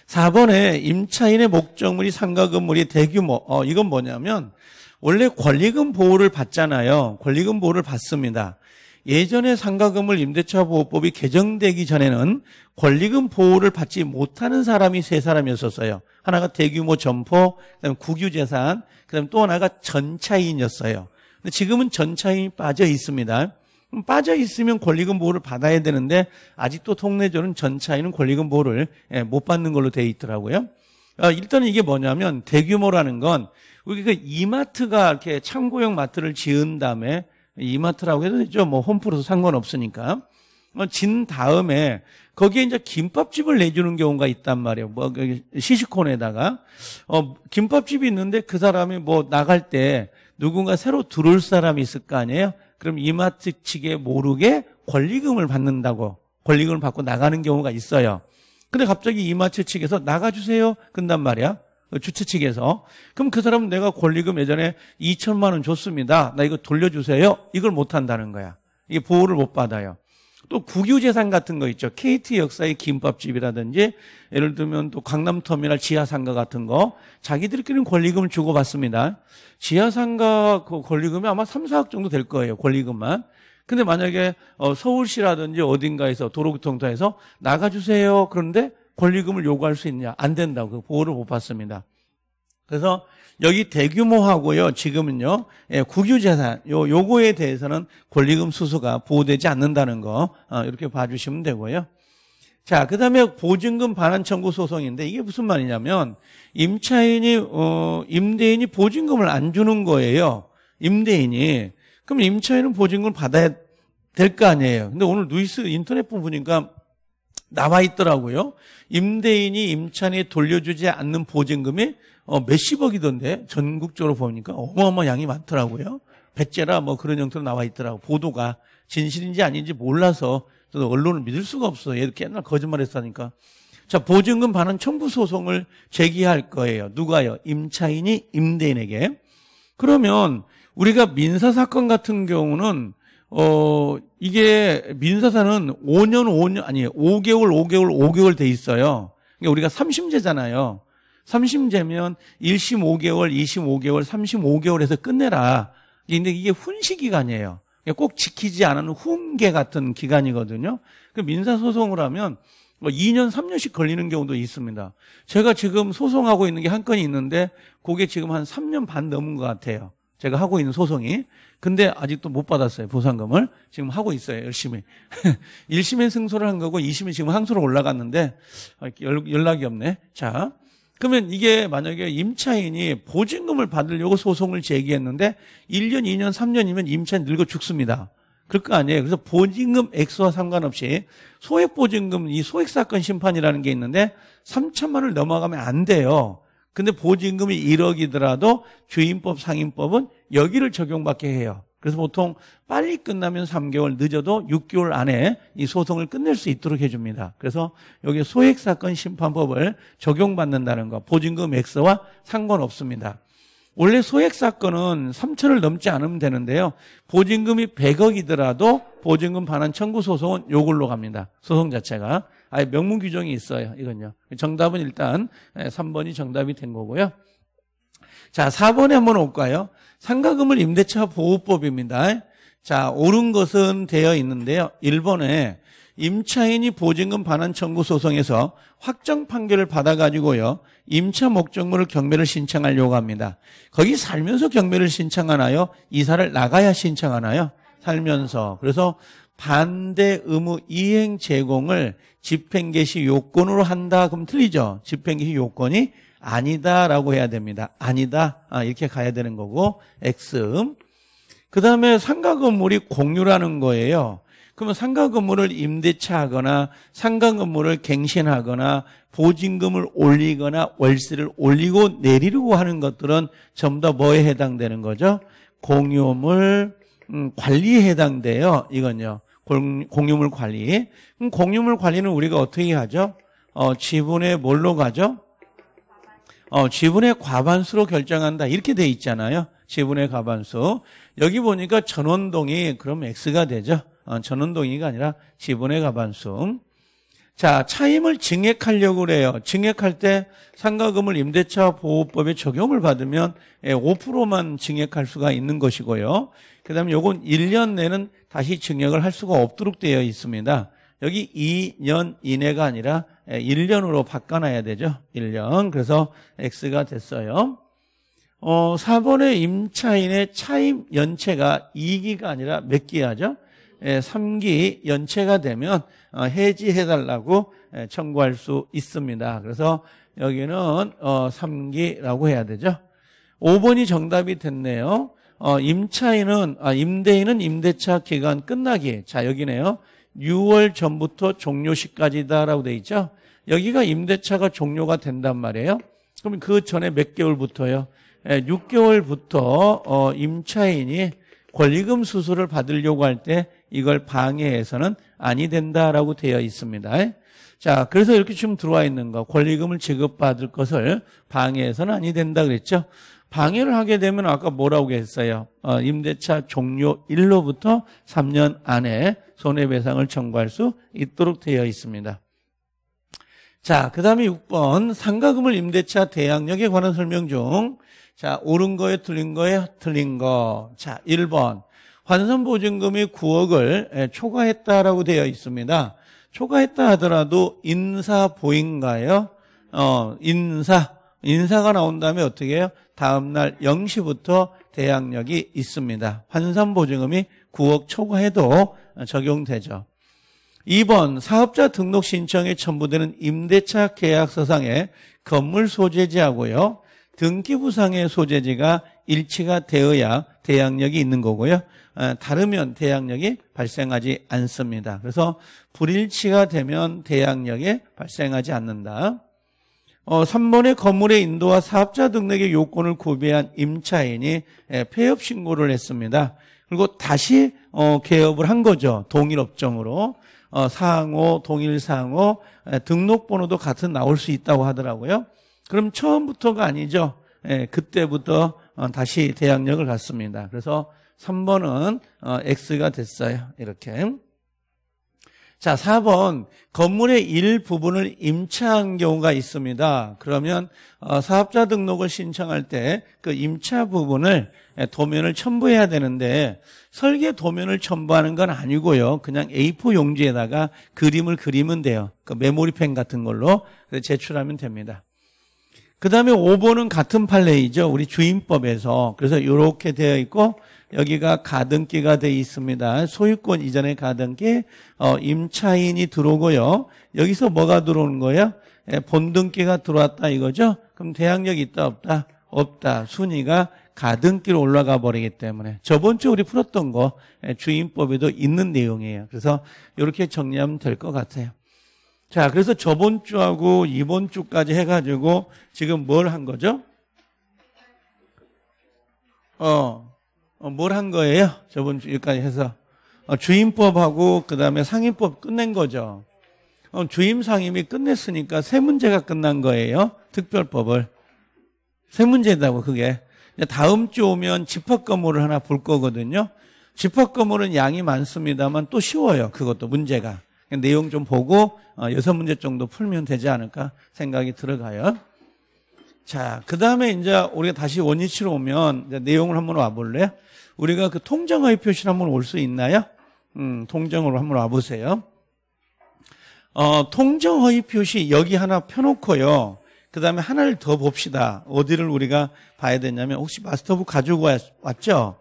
4번에 임차인의 목적물이 상가 건물이 대규모. 어, 이건 뭐냐면 원래 권리금 보호를 받잖아요. 권리금 보호를 받습니다. 예전에 상가금을 임대차 보호법이 개정되기 전에는 권리금 보호를 받지 못하는 사람이 세 사람이었었어요. 하나가 대규모 점포, 그다음 국유재산, 그다음 또 하나가 전차인이었어요. 근데 지금은 전차인이 빠져 있습니다. 빠져 있으면 권리금 보호를 받아야 되는데 아직도 통내조는 전차인은 권리금 보호를 예, 못 받는 걸로 되어 있더라고요. 아, 일단 이게 뭐냐면 대규모라는 건 우리가 이마트가 이렇게 창고형 마트를 지은 다음에 이마트라고 해도 되죠. 뭐 홈프로도 상관없으니까. 어, 진 다음에 거기에 이제 김밥집을 내주는 경우가 있단 말이에요. 뭐시식콘에다가어 그 김밥집이 있는데 그 사람이 뭐 나갈 때 누군가 새로 들어올 사람이 있을 거 아니에요. 그럼 이마트 측에 모르게 권리금을 받는다고 권리금을 받고 나가는 경우가 있어요. 근데 갑자기 이마트 측에서 나가주세요. 끝난 말이야. 주최 측에서. 그럼 그 사람은 내가 권리금 예전에 2천만 원 줬습니다. 나 이거 돌려주세요. 이걸 못 한다는 거야. 이게 보호를 못 받아요. 또 국유재산 같은 거 있죠. KT 역사의 김밥집이라든지 예를 들면 또 강남터미널 지하상가 같은 거 자기들끼리는 권리금을 주고받습니다. 지하상가 그 권리금이 아마 3, 4억 정도 될 거예요. 권리금만. 근데 만약에 어, 서울시라든지 어딘가에서 도로교통사에서 나가주세요. 그런데 권리금을 요구할 수 있냐? 안 된다고 그 보호를 못 받습니다. 그래서 여기 대규모하고요. 지금은요. 예, 국유재산 요 요거에 대해서는 권리금 수수가 보호되지 않는다는 거 어, 이렇게 봐주시면 되고요. 자, 그다음에 보증금 반환 청구 소송인데 이게 무슨 말이냐면 임차인이 어, 임대인이 보증금을 안 주는 거예요. 임대인이 그럼 임차인은 보증금을 받아야 될 거 아니에요. 근데 오늘 누이스 인터넷 부분이니까 나와 있더라고요. 임대인이 임차인에 돌려주지 않는 보증금이 어, 몇십억이던데 전국적으로 보니까 어마어마한 양이 많더라고요. 백제라 뭐 그런 형태로 나와 있더라고 보도가 진실인지 아닌지 몰라서 저도 언론을 믿을 수가 없어. 얘도 옛날 거짓말했다니까. 자 보증금 반환 청구 소송을 제기할 거예요. 누가요? 임차인이 임대인에게. 그러면 우리가 민사 사건 같은 경우는 어, 이게 민사사는 5년, 5년, 아니, 5개월, 5개월, 5개월 돼 있어요. 그러니까 우리가 3심제잖아요. 3심제면 1심 5개월, 2심 5개월, 3심 5개월에서 끝내라. 근데 이게 훈시기간이에요. 그러니까 꼭 지키지 않은 훈계 같은 기간이거든요. 그 민사소송을 하면 2년, 뭐 3년씩 걸리는 경우도 있습니다. 제가 지금 소송하고 있는 게 한 건이 있는데, 그게 지금 한 3년 반 넘은 것 같아요. 제가 하고 있는 소송이. 근데 아직도 못 받았어요. 보상금을. 지금 하고 있어요. 열심히. 1심에 <laughs> 승소를 한 거고 2심에 지금 항소로 올라갔는데 아, 연락이 없네. 자. 그러면 이게 만약에 임차인이 보증금을 받으려고 소송을 제기했는데 1년, 2년, 3년이면 임차인 늙어 죽습니다. 그럴 거 아니에요. 그래서 보증금 액수와 상관없이 소액보증금, 이 소액사건 심판이라는 게 있는데 3천만 원을 넘어가면 안 돼요. 근데 보증금이 1억이더라도 주임법, 상임법은 여기를 적용받게 해요. 그래서 보통 빨리 끝나면 3개월, 늦어도 6개월 안에 이 소송을 끝낼 수 있도록 해줍니다. 그래서 여기 소액사건 심판법을 적용받는다는 거, 보증금 액수와 상관없습니다. 원래 소액사건은 3천을 넘지 않으면 되는데요. 보증금이 100억이더라도 보증금 반환 청구 소송은 요걸로 갑니다. 소송 자체가. 아예 명문 규정이 있어요. 이건요. 정답은 일단 3번이 예, 정답이 된 거고요. 자, 4번에 한번 올까요? 상가금을 임대차 보호법입니다. 자, 옳은 것은 되어 있는데요. 1번에 임차인이 보증금 반환 청구 소송에서 확정 판결을 받아가지고요. 임차 목적물을 경매를 신청하려고 합니다. 거기 살면서 경매를 신청하나요? 이사를 나가야 신청하나요? 살면서. 그래서 반대 의무 이행 제공을 집행개시 요건으로 한다 그럼 틀리죠. 집행개시 요건이 아니다라고 해야 됩니다. 아니다 아, 이렇게 가야 되는 거고 X. 그 다음에 상가 건물이 공유라는 거예요. 그러면 상가 건물을 임대차하거나 상가 건물을 갱신하거나 보증금을 올리거나 월세를 올리고 내리려고 하는 것들은 전부 다 뭐에 해당되는 거죠? 공유물 음, 관리에 해당돼요. 이건요. 공유물 관리. 그럼 공유물 관리는 우리가 어떻게 하죠? 어, 지분의 뭘로 가죠? 어, 지분의 과반수로 결정한다. 이렇게 돼 있잖아요. 지분의 과반수. 여기 보니까 전원동이 그럼 X가 되죠. 어, 전원동이가 아니라 지분의 과반수. 자, 차임을 증액하려고 그래요. 증액할 때 상가금을 임대차 보호법에 적용을 받으면 5%만 예, 증액할 수가 있는 것이고요. 그다음에 요건 1년 내는 다시 증여을할 수가 없도록 되어 있습니다. 여기 2년 이내가 아니라 1년으로 예, 바꿔놔야 되죠. 1년. 그래서 X가 됐어요. 어, 4번의 임차인의 차임 연체가 2기가 아니라 몇 기하죠? 3기 예, 연체가 되면 어, 해지해달라고 예, 청구할 수 있습니다. 그래서 여기는 3기라고 어, 해야 되죠. 5번이 정답이 됐네요. 어, 임차인은 아, 임대인은 임대차 기간 끝나기 자 여기네요. 6월 전부터 종료 시까지다라고 돼 있죠. 여기가 임대차가 종료가 된단 말이에요. 그럼 그 전에 몇 개월부터요? 예, 6개월부터 어, 임차인이 권리금 수수를 받으려고 할 때 이걸 방해해서는 아니 된다라고 되어 있습니다. 예? 자, 그래서 이렇게 지금 들어와 있는 거 권리금을 지급받을 것을 방해해서는 아니 된다 그랬죠. 방해를 하게 되면 아까 뭐라고 했어요? 어, 임대차 종료 일로부터 3년 안에 손해배상을 청구할 수 있도록 되어 있습니다. 자, 그 다음에 6번 상가금을 임대차 대항력에 관한 설명 중 자, 옳은 거에 틀린 거에 틀린 거. 자, 1번 환산보증금이 9억을 초과했다라고 되어 있습니다. 초과했다 하더라도 인사 보인가요? 어, 인사. 인사가 나온 다음 어떻게 해요? 다음날 0시부터 대항력이 있습니다. 환산보증금이 9억 초과해도 적용되죠. 2번 사업자 등록 신청에 첨부되는 임대차 계약서상의 건물 소재지하고요. 등기부상의 소재지가 일치가 되어야 대항력이 있는 거고요. 아, 다르면 대항력이 발생하지 않습니다. 그래서 불일치가 되면 대항력이 발생하지 않는다. 어, 3번의 건물의 인도와 사업자 등록의 요건을 구비한 임차인이 예, 폐업 신고를 했습니다. 그리고 다시 어, 개업을 한 거죠. 동일 업종으로. 어, 상호, 동일 상호, 예, 등록번호도 같은 나올 수 있다고 하더라고요. 그럼 처음부터가 아니죠. 예, 그때부터 어, 다시 대항력을 갖습니다. 그래서 3번은 어, X가 됐어요. 이렇게. 자, 4번 건물의 일부분을 임차한 경우가 있습니다. 그러면 어, 사업자 등록을 신청할 때 그 임차 부분을 예, 도면을 첨부해야 되는데 설계 도면을 첨부하는 건 아니고요. 그냥 A4 용지에다가 그림을 그리면 돼요. 그 메모리펜 같은 걸로 제출하면 됩니다. 그 다음에 5번은 같은 판례이죠. 우리 주임법에서. 그래서 이렇게 되어 있고 여기가 가등기가 돼 있습니다. 소유권 이전의 가등기, 어, 임차인이 들어오고요. 여기서 뭐가 들어오는 거예요? 예, 본등기가 들어왔다 이거죠? 그럼 대항력 이 있다 없다? 없다. 순위가 가등기로 올라가 버리기 때문에 저번 주 우리 풀었던 거 예, 주임법에도 있는 내용이에요. 그래서 이렇게 정리하면 될 것 같아요. 자, 그래서 저번 주하고 이번 주까지 해가지고 지금 뭘 한 거죠? 어, 어, 뭘한 거예요? 저번 주까지 해서. 어, 주임법하고 그 다음에 상임법 끝낸 거죠. 어, 주임 상임이 끝냈으니까 세 문제가 끝난 거예요. 특별법을. 세 문제다고 그게. 다음 주 오면 집합 건물을 하나 볼 거거든요. 집합 건물은 양이 많습니다만 또 쉬워요. 그것도 문제가. 내용 좀 보고 여섯 문제 정도 풀면 되지 않을까 생각이 들어가요. 자, 그 다음에 이제 우리가 다시 원위치로 오면 내용을 한번 와볼래요? 우리가 그 통정의 표시를 한번 올 수 있나요? 음, 통정으로 한번 와보세요. 어, 통정의 표시 여기 하나 펴놓고요. 그 다음에 하나를 더 봅시다. 어디를 우리가 봐야 되냐면 혹시 마스터북 가지고 왔죠?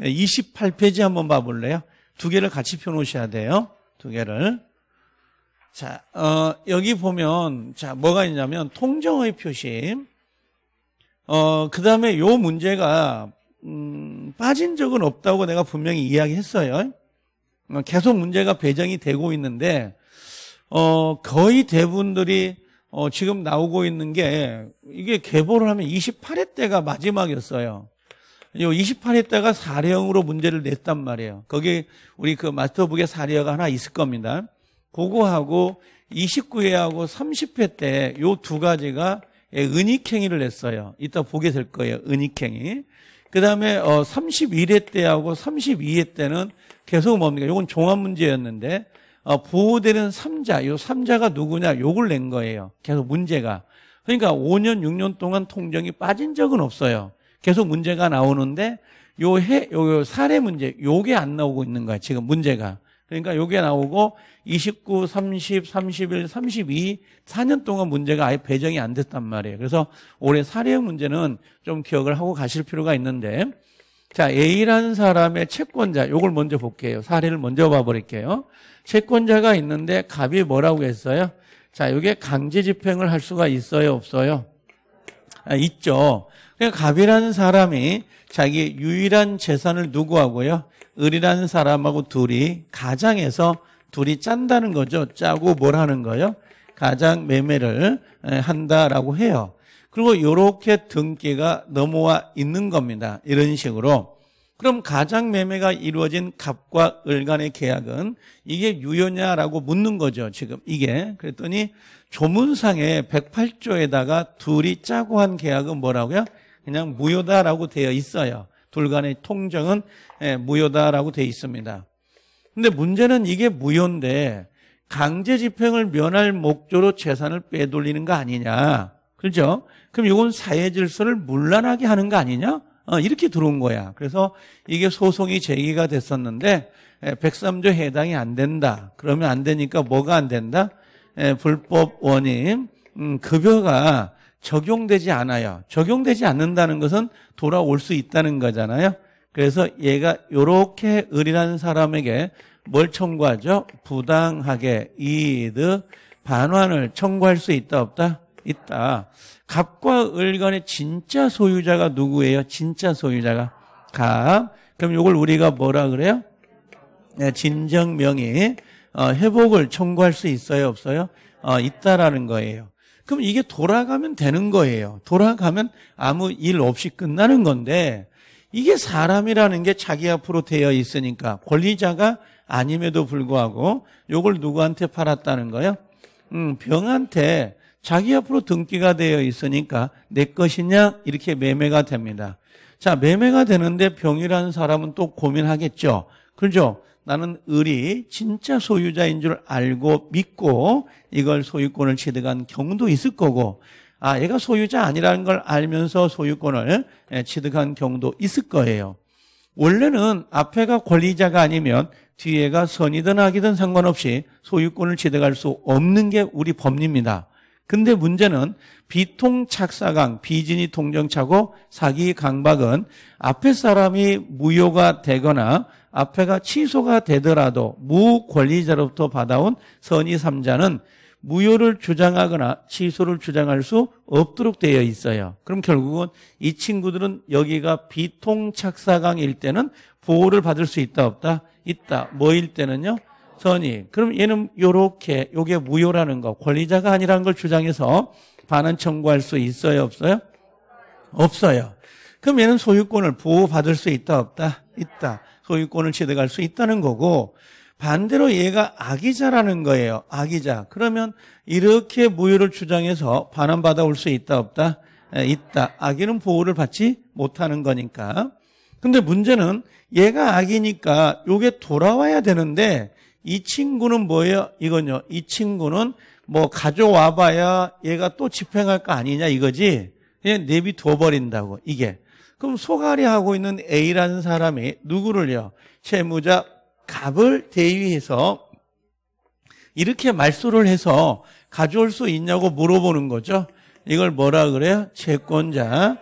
28페이지 예, 한번 봐볼래요? 두 개를 같이 펴놓으셔야 돼요. 두 개를. 자, 어, 여기 보면, 자, 뭐가 있냐면, 통정의 표시. 어, 그 다음에 요 문제가, 음, 빠진 적은 없다고 내가 분명히 이야기했어요. 어, 계속 문제가 배정이 되고 있는데, 어, 거의 대부분들이, 어, 지금 나오고 있는 게, 이게 개보를 하면 28회 때가 마지막이었어요. 요 28회 때가 사례형으로 문제를 냈단 말이에요. 거기 우리 그 마스터북에 사례가 하나 있을 겁니다. 그거하고 29회하고 30회 때 요 두 가지가 예, 은익행위를 했어요. 이따 보게 될 거예요. 은익행위. 그 다음에 어, 31회 때하고 32회 때는 계속 뭡니까? 이건 종합문제였는데 어, 보호되는 3자, 이 3자가 누구냐? 요걸 낸 거예요. 계속 문제가. 그러니까 5년, 6년 동안 통정이 빠진 적은 없어요. 계속 문제가 나오는데 요 해, 요, 요 사례 문제, 요게 안 나오고 있는 거야. 지금 문제가. 그러니까 요게 나오고 29, 30, 31, 32 4년 동안 문제가 아예 배정이 안 됐단 말이에요. 그래서 올해 사례 문제는 좀 기억을 하고 가실 필요가 있는데 자, A라는 사람의 채권자, 요걸 먼저 볼게요. 사례를 먼저 봐버릴게요. 채권자가 있는데 갑이 뭐라고 했어요? 자, 요게 강제 집행을 할 수가 있어요, 없어요? 아, 있죠. 그냥 그러니까 갑이라는 사람이 자기의 유일한 재산을 누구하고요? 을이라는 사람하고 둘이 가장에서 둘이 짠다는 거죠. 짜고 뭘 하는 거요? 가장 매매를 한다라고 해요. 그리고 이렇게 등기가 넘어와 있는 겁니다. 이런 식으로. 그럼 가장 매매가 이루어진 갑과 을 간의 계약은 이게 유효냐라고 묻는 거죠. 지금 이게. 그랬더니 조문상의 108조에다가 둘이 짜고 한 계약은 뭐라고요? 그냥 무효다라고 되어 있어요. 둘 간의 통정은 예, 무효다라고 되어 있습니다. 근데 문제는 이게 무효인데 강제 집행을 면할 목조로 재산을 빼돌리는 거 아니냐. 그렇죠? 그럼 이건 사회 질서를 문란하게 하는 거 아니냐? 어, 이렇게 들어온 거야. 그래서 이게 소송이 제기가 됐었는데 103조 예, 해당이 안 된다. 그러면 안 되니까 뭐가 안 된다? 에, 예, 불법 원인 음, 급여가 적용되지 않아요. 적용되지 않는다는 것은 돌아올 수 있다는 거잖아요. 그래서 얘가 이렇게 을이라는 사람에게 뭘 청구하죠? 부당하게 이득 반환을 청구할 수 있다 없다? 있다. 갑과 을 간의 진짜 소유자가 누구예요? 진짜 소유자가 갑. 그럼 이걸 우리가 뭐라 그래요? 네, 진정명의 어, 회복을 청구할 수 있어요? 없어요? 어, 있다라는 거예요. 그럼 이게 돌아가면 되는 거예요. 돌아가면 아무 일 없이 끝나는 건데 이게 사람이라는 게 자기 앞으로 되어 있으니까 권리자가 아님에도 불구하고 이걸 누구한테 팔았다는 거예요? 음, 병한테 자기 앞으로 등기가 되어 있으니까 내 것이냐 이렇게 매매가 됩니다. 자, 매매가 되는데 병이라는 사람은 또 고민하겠죠. 그죠? 나는 을이 진짜 소유자인 줄 알고 믿고 이걸 소유권을 취득한 경우도 있을 거고 아 얘가 소유자 아니라는 걸 알면서 소유권을 예, 취득한 경우도 있을 거예요. 원래는 앞에가 권리자가 아니면 뒤에가 선이든 악이든 상관없이 소유권을 취득할 수 없는 게 우리 법리입니다. 근데 문제는 비통착사강, 비진이 통정차고 사기 강박은 앞에 사람이 무효가 되거나 앞에가 취소가 되더라도 무권리자로부터 받아온 선의 3자는 무효를 주장하거나 취소를 주장할 수 없도록 되어 있어요. 그럼 결국은 이 친구들은 여기가 비통착사강일 때는 보호를 받을 수 있다 없다? 있다. 뭐일 때는요? 선이. 그럼 얘는 요렇게 요게 무효라는 거 권리자가 아니라는 걸 주장해서 반환 청구할 수 있어요 없어요? 없어요. 그럼 얘는 소유권을 보호받을 수 있다 없다? 있다. 소유권을 취득할 수 있다는 거고 반대로 얘가 악의자라는 거예요. 악의자. 그러면 이렇게 무효를 주장해서 반환받아 올수 있다 없다? 에, 있다. 악의는 보호를 받지 못하는 거니까. 근데 문제는 얘가 악이니까 요게 돌아와야 되는데 이 친구는 뭐예요? 이건요. 이 친구는 뭐 가져와봐야 얘가 또 집행할 거 아니냐 이거지. 그냥 내비둬버린다고 이게. 그럼 소갈이 하고 있는 A라는 사람이 누구를요? 채무자 갑을 대위해서 이렇게 말소를 해서 가져올 수 있냐고 물어보는 거죠. 이걸 뭐라 그래요? 채권자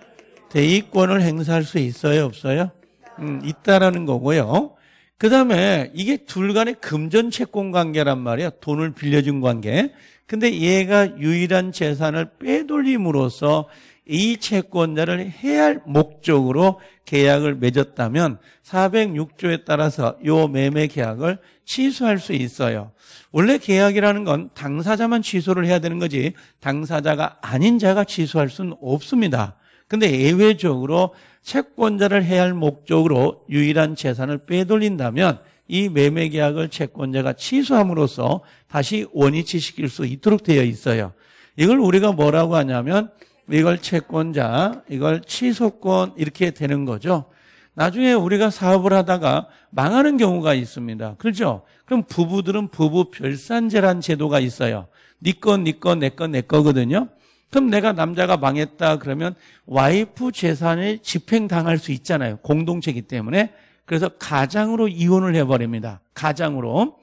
대위권을 행사할 수 있어요, 없어요? 음, 있다라는 거고요. 그 다음에 이게 둘 간의 금전 채권 관계란 말이야 돈을 빌려준 관계. 근데 얘가 유일한 재산을 빼돌림으로써 이 채권자를 해야 할 목적으로 계약을 맺었다면 406조에 따라서 요 매매 계약을 취소할 수 있어요. 원래 계약이라는 건 당사자만 취소를 해야 되는 거지 당사자가 아닌 자가 취소할 수는 없습니다. 근데 예외적으로 채권자를 해야 할 목적으로 유일한 재산을 빼돌린다면 이 매매 계약을 채권자가 취소함으로써 다시 원위치 시킬 수 있도록 되어 있어요. 이걸 우리가 뭐라고 하냐면 이걸 채권자, 이걸 취소권 이렇게 되는 거죠. 나중에 우리가 사업을 하다가 망하는 경우가 있습니다. 그렇죠? 그럼 부부들은 부부 별산제란 제도가 있어요. 니건니건내 건내 네 네 네 거거든요. 그럼 내가 남자가 망했다 그러면 와이프 재산을 집행당할 수 있잖아요. 공동체기 이 때문에. 그래서 가장으로 이혼을 해버립니다. 가장으로.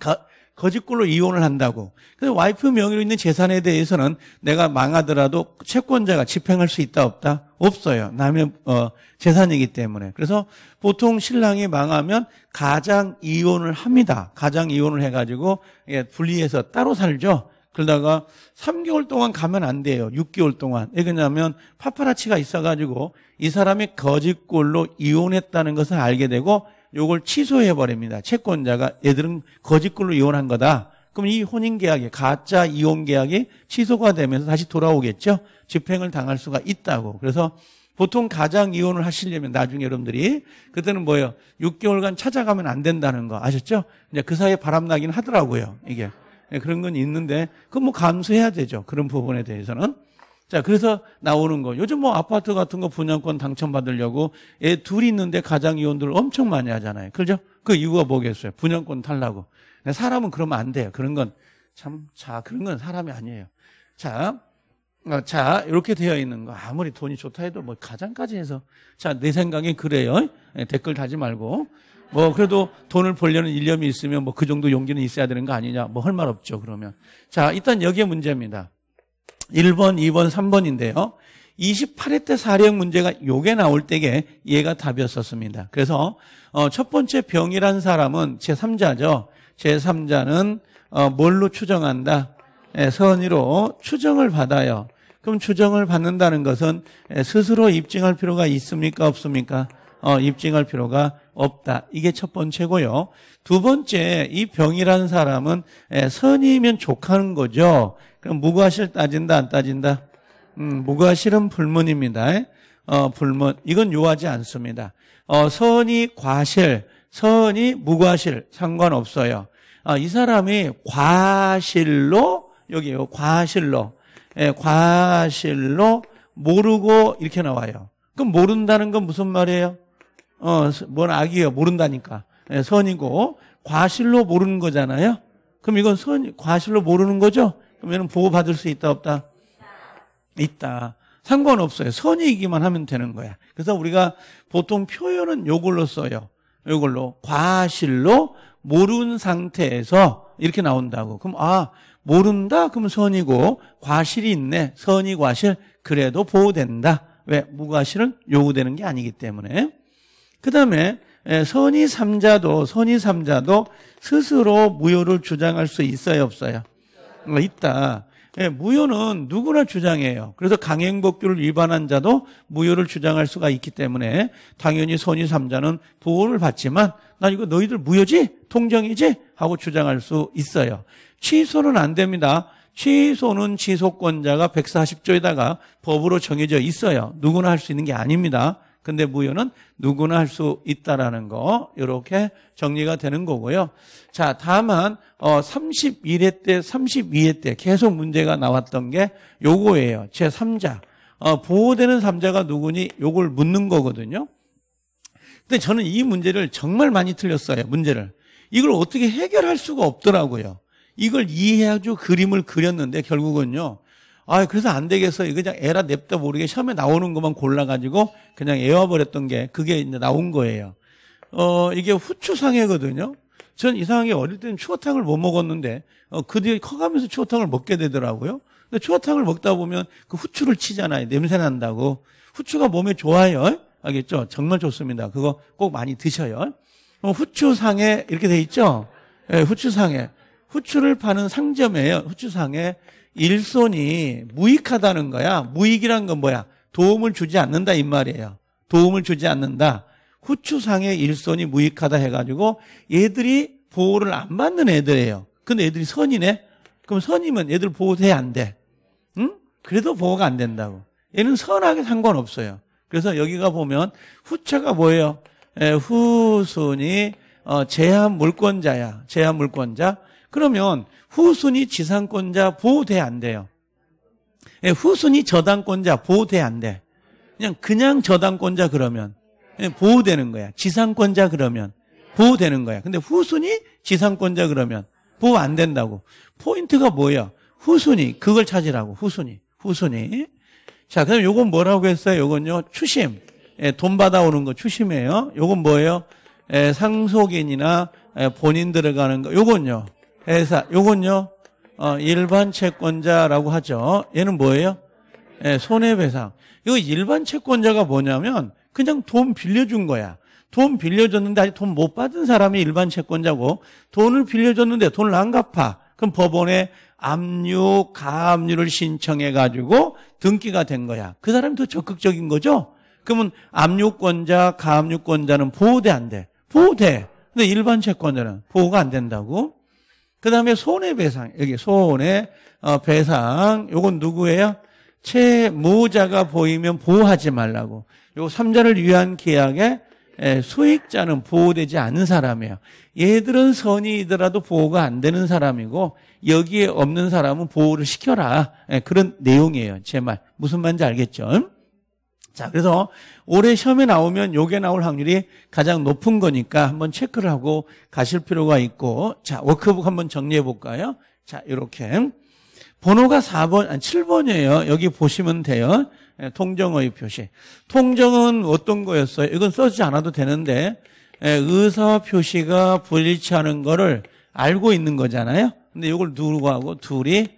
가, 거짓골로 이혼을 한다고. 그래서 와이프 명의로 있는 재산에 대해서는 내가 망하더라도 채권자가 집행할 수 있다 없다? 없어요. 남의 어, 재산이기 때문에. 그래서 보통 신랑이 망하면 가장 이혼을 합니다. 가장 이혼을 해가지고 예, 분리해서 따로 살죠. 그러다가 3개월 동안 가면 안 돼요. 6개월 동안. 왜 그러냐면 파파라치가 있어가지고 이 사람이 거짓골로 이혼했다는 것을 알게 되고 요걸 취소해버립니다. 채권자가 얘들은 거짓골로 이혼한 거다. 그럼 이 혼인계약이 가짜 이혼계약이 취소가 되면서 다시 돌아오겠죠. 집행을 당할 수가 있다고. 그래서 보통 가장 이혼을 하시려면 나중에 여러분들이 그때는 뭐예요? 6개월간 찾아가면 안 된다는 거 아셨죠? 이제 그 사이에 바람나긴 하더라고요. 이게. 예, 그런 건 있는데 그건 뭐 감수해야 되죠. 그런 부분에 대해서는. 자, 그래서 나오는 거. 요즘 뭐 아파트 같은 거 분양권 당첨받으려고 애 둘이 있는데 가장 이혼들 엄청 많이 하잖아요. 그죠? 그 이유가 뭐겠어요? 분양권 탈라고. 사람은 그러면 안 돼요. 그런 건 참, 자, 그런 건 사람이 아니에요. 자, 어, 자, 이렇게 되어 있는 거. 아무리 돈이 좋다 해도 뭐 가장까지 해서. 자, 내 생각엔 그래요. 네, 댓글 달지 말고. 뭐 그래도 돈을 벌려는 일념이 있으면 뭐 그 정도 용기는 있어야 되는 거 아니냐. 뭐 할 말 없죠, 그러면. 자, 일단 여기에 문제입니다. 1번, 2번, 3번인데요. 28회 때사령 문제가 요게 나올 때게 얘가 답이었었습니다. 그래서 어, 첫 번째 병이란 사람은 제3자죠. 제3자는 어, 뭘로 추정한다? 예, 선의로 추정을 받아요. 그럼 추정을 받는다는 것은 예, 스스로 입증할 필요가 있습니까? 없습니까? 어, 입증할 필요가 없다. 이게 첫 번째고요. 두 번째, 이 병이라는 사람은 예, 선의면 족하는 거죠. 그럼 무과실 따진다, 안 따진다? 음, 무과실은 불문입니다. 어, 불문. 이건 요하지 않습니다. 어, 선의 과실, 선의 무과실, 상관없어요. 어, 이 사람이 과실로 여기요. 과실로. 예, 과실로 모르고 이렇게 나와요. 그럼 모른다는 건 무슨 말이에요? 어, 뭔 악이에요? 모른다니까. 예, 선이고 과실로 모르는 거잖아요. 그럼 이건 선 과실로 모르는 거죠? 그러면 보호받을 수 있다 없다? 있다. 상관없어요. 선이기만 하면 되는 거야. 그래서 우리가 보통 표현은 요걸로 써요. 요걸로 과실로 모른 상태에서 이렇게 나온다고. 그럼 아, 모른다? 그럼 선이고 과실이 있네. 선이 과실 그래도 보호된다. 왜? 무과실은 요구되는 게 아니기 때문에. 그다음에 예, 선이 삼자도 선이 삼자도 스스로 무효를 주장할 수 있어요, 없어요? 어, 있다. 예, 무효는 누구나 주장해요. 그래서 강행법규를 위반한 자도 무효를 주장할 수가 있기 때문에 당연히 선의 3자는 보호를 받지만 난 이거 너희들 무효지? 통정이지? 하고 주장할 수 있어요. 취소는 안 됩니다. 취소는 취소권자가 140조에다가 법으로 정해져 있어요. 누구나 할 수 있는 게 아닙니다. 근데 무효는 누구나 할 수 있다라는 거 이렇게 정리가 되는 거고요. 자, 다만 어 31회 때 32회 때 계속 문제가 나왔던 게 요거예요. 제 3자. 어 보호되는 3자가 누구니? 요걸 묻는 거거든요. 근데 저는 이 문제를 정말 많이 틀렸어요. 문제를. 이걸 어떻게 해결할 수가 없더라고요. 이걸 이해하고 그림을 그렸는데 결국은요. 아, 그래서 안 되겠어. 이 그냥 에라 냅다 모르게 시험에 나오는 것만 골라가지고 그냥 애워버렸던 게 그게 이제 나온 거예요. 어, 이게 후추상해거든요. 전 이상하게 어릴 때는 추어탕을 못 먹었는데 어, 그 뒤에 커가면서 추어탕을 먹게 되더라고요. 근데 추어탕을 먹다 보면 그 후추를 치잖아요. 냄새 난다고. 후추가 몸에 좋아요. 알겠죠? 정말 좋습니다. 그거 꼭 많이 드셔요. 어, 후추상에 이렇게 돼 있죠? 예, 후추상에. 후추를 파는 상점이에요. 후추상에 일손이 무익하다는 거야. 무익이란 건 뭐야? 도움을 주지 않는다 이 말이에요. 도움을 주지 않는다. 후추상의 일손이 무익하다 해가지고 얘들이 보호를 안 받는 애들이에요. 근데 애들이 선이네? 그럼 선이면 애들 보호돼야 안 돼. 응? 그래도 보호가 안 된다고. 얘는 선하게 상관없어요. 그래서 여기가 보면 후처가 뭐예요? 예, 후손이 어, 제한 물권자야. 제한 물권자. 그러면 후순위 지상권자 보호돼 안 돼요? 예, 후순위 저당권자 보호돼 안 돼. 그냥 그냥 저당권자 그러면 예, 보호되는 거야. 지상권자 그러면 보호되는 거야. 근데 후순위 지상권자 그러면 보호 안 된다고. 포인트가 뭐예요 후순위 그걸 찾으라고. 후순위 후순위. 자, 그럼 요건 뭐라고 했어요? 요건요 추심. 예, 돈 받아오는 거 추심이에요. 요건 뭐예요? 예, 상속인이나 예, 본인 들어가는 거. 요건요. 회사. 요건요. 어, 일반 채권자라고 하죠. 얘는 뭐예요? 예, 손해배상. 이거 일반 채권자가 뭐냐면 그냥 돈 빌려준 거야. 돈 빌려줬는데 아직 돈 못 받은 사람이 일반 채권자고 돈을 빌려줬는데 돈을 안 갚아. 그럼 법원에 압류, 가압류를 신청해가지고 등기가 된 거야. 그 사람이 더 적극적인 거죠? 그러면 압류권자, 가압류권자는 보호돼 안 돼? 보호돼. 근데 일반 채권자는 보호가 안 된다고? 그 다음에 손해배상. 여기 손해배상. 어, 요건 누구예요? 채무자가 보이면 보호하지 말라고. 요 3자를 위한 계약에 수익자는 보호되지 않은 사람이에요. 얘들은 선의이더라도 보호가 안 되는 사람이고 여기에 없는 사람은 보호를 시켜라. 그런 내용이에요. 제 말. 무슨 말인지 알겠죠? 자, 그래서 올해 시험에 나오면 요게 나올 확률이 가장 높은 거니까 한번 체크를 하고 가실 필요가 있고, 자, 워크북 한번 정리해 볼까요? 자, 요렇게 번호가 4번, 아니, 7번이에요. 여기 보시면 돼요. 예, 통정의 표시. 통정은 어떤 거였어요? 이건 써지 않아도 되는데, 예, 의사 표시가 불일치하는 거를 알고 있는 거잖아요. 근데 이걸 누구 하고 둘이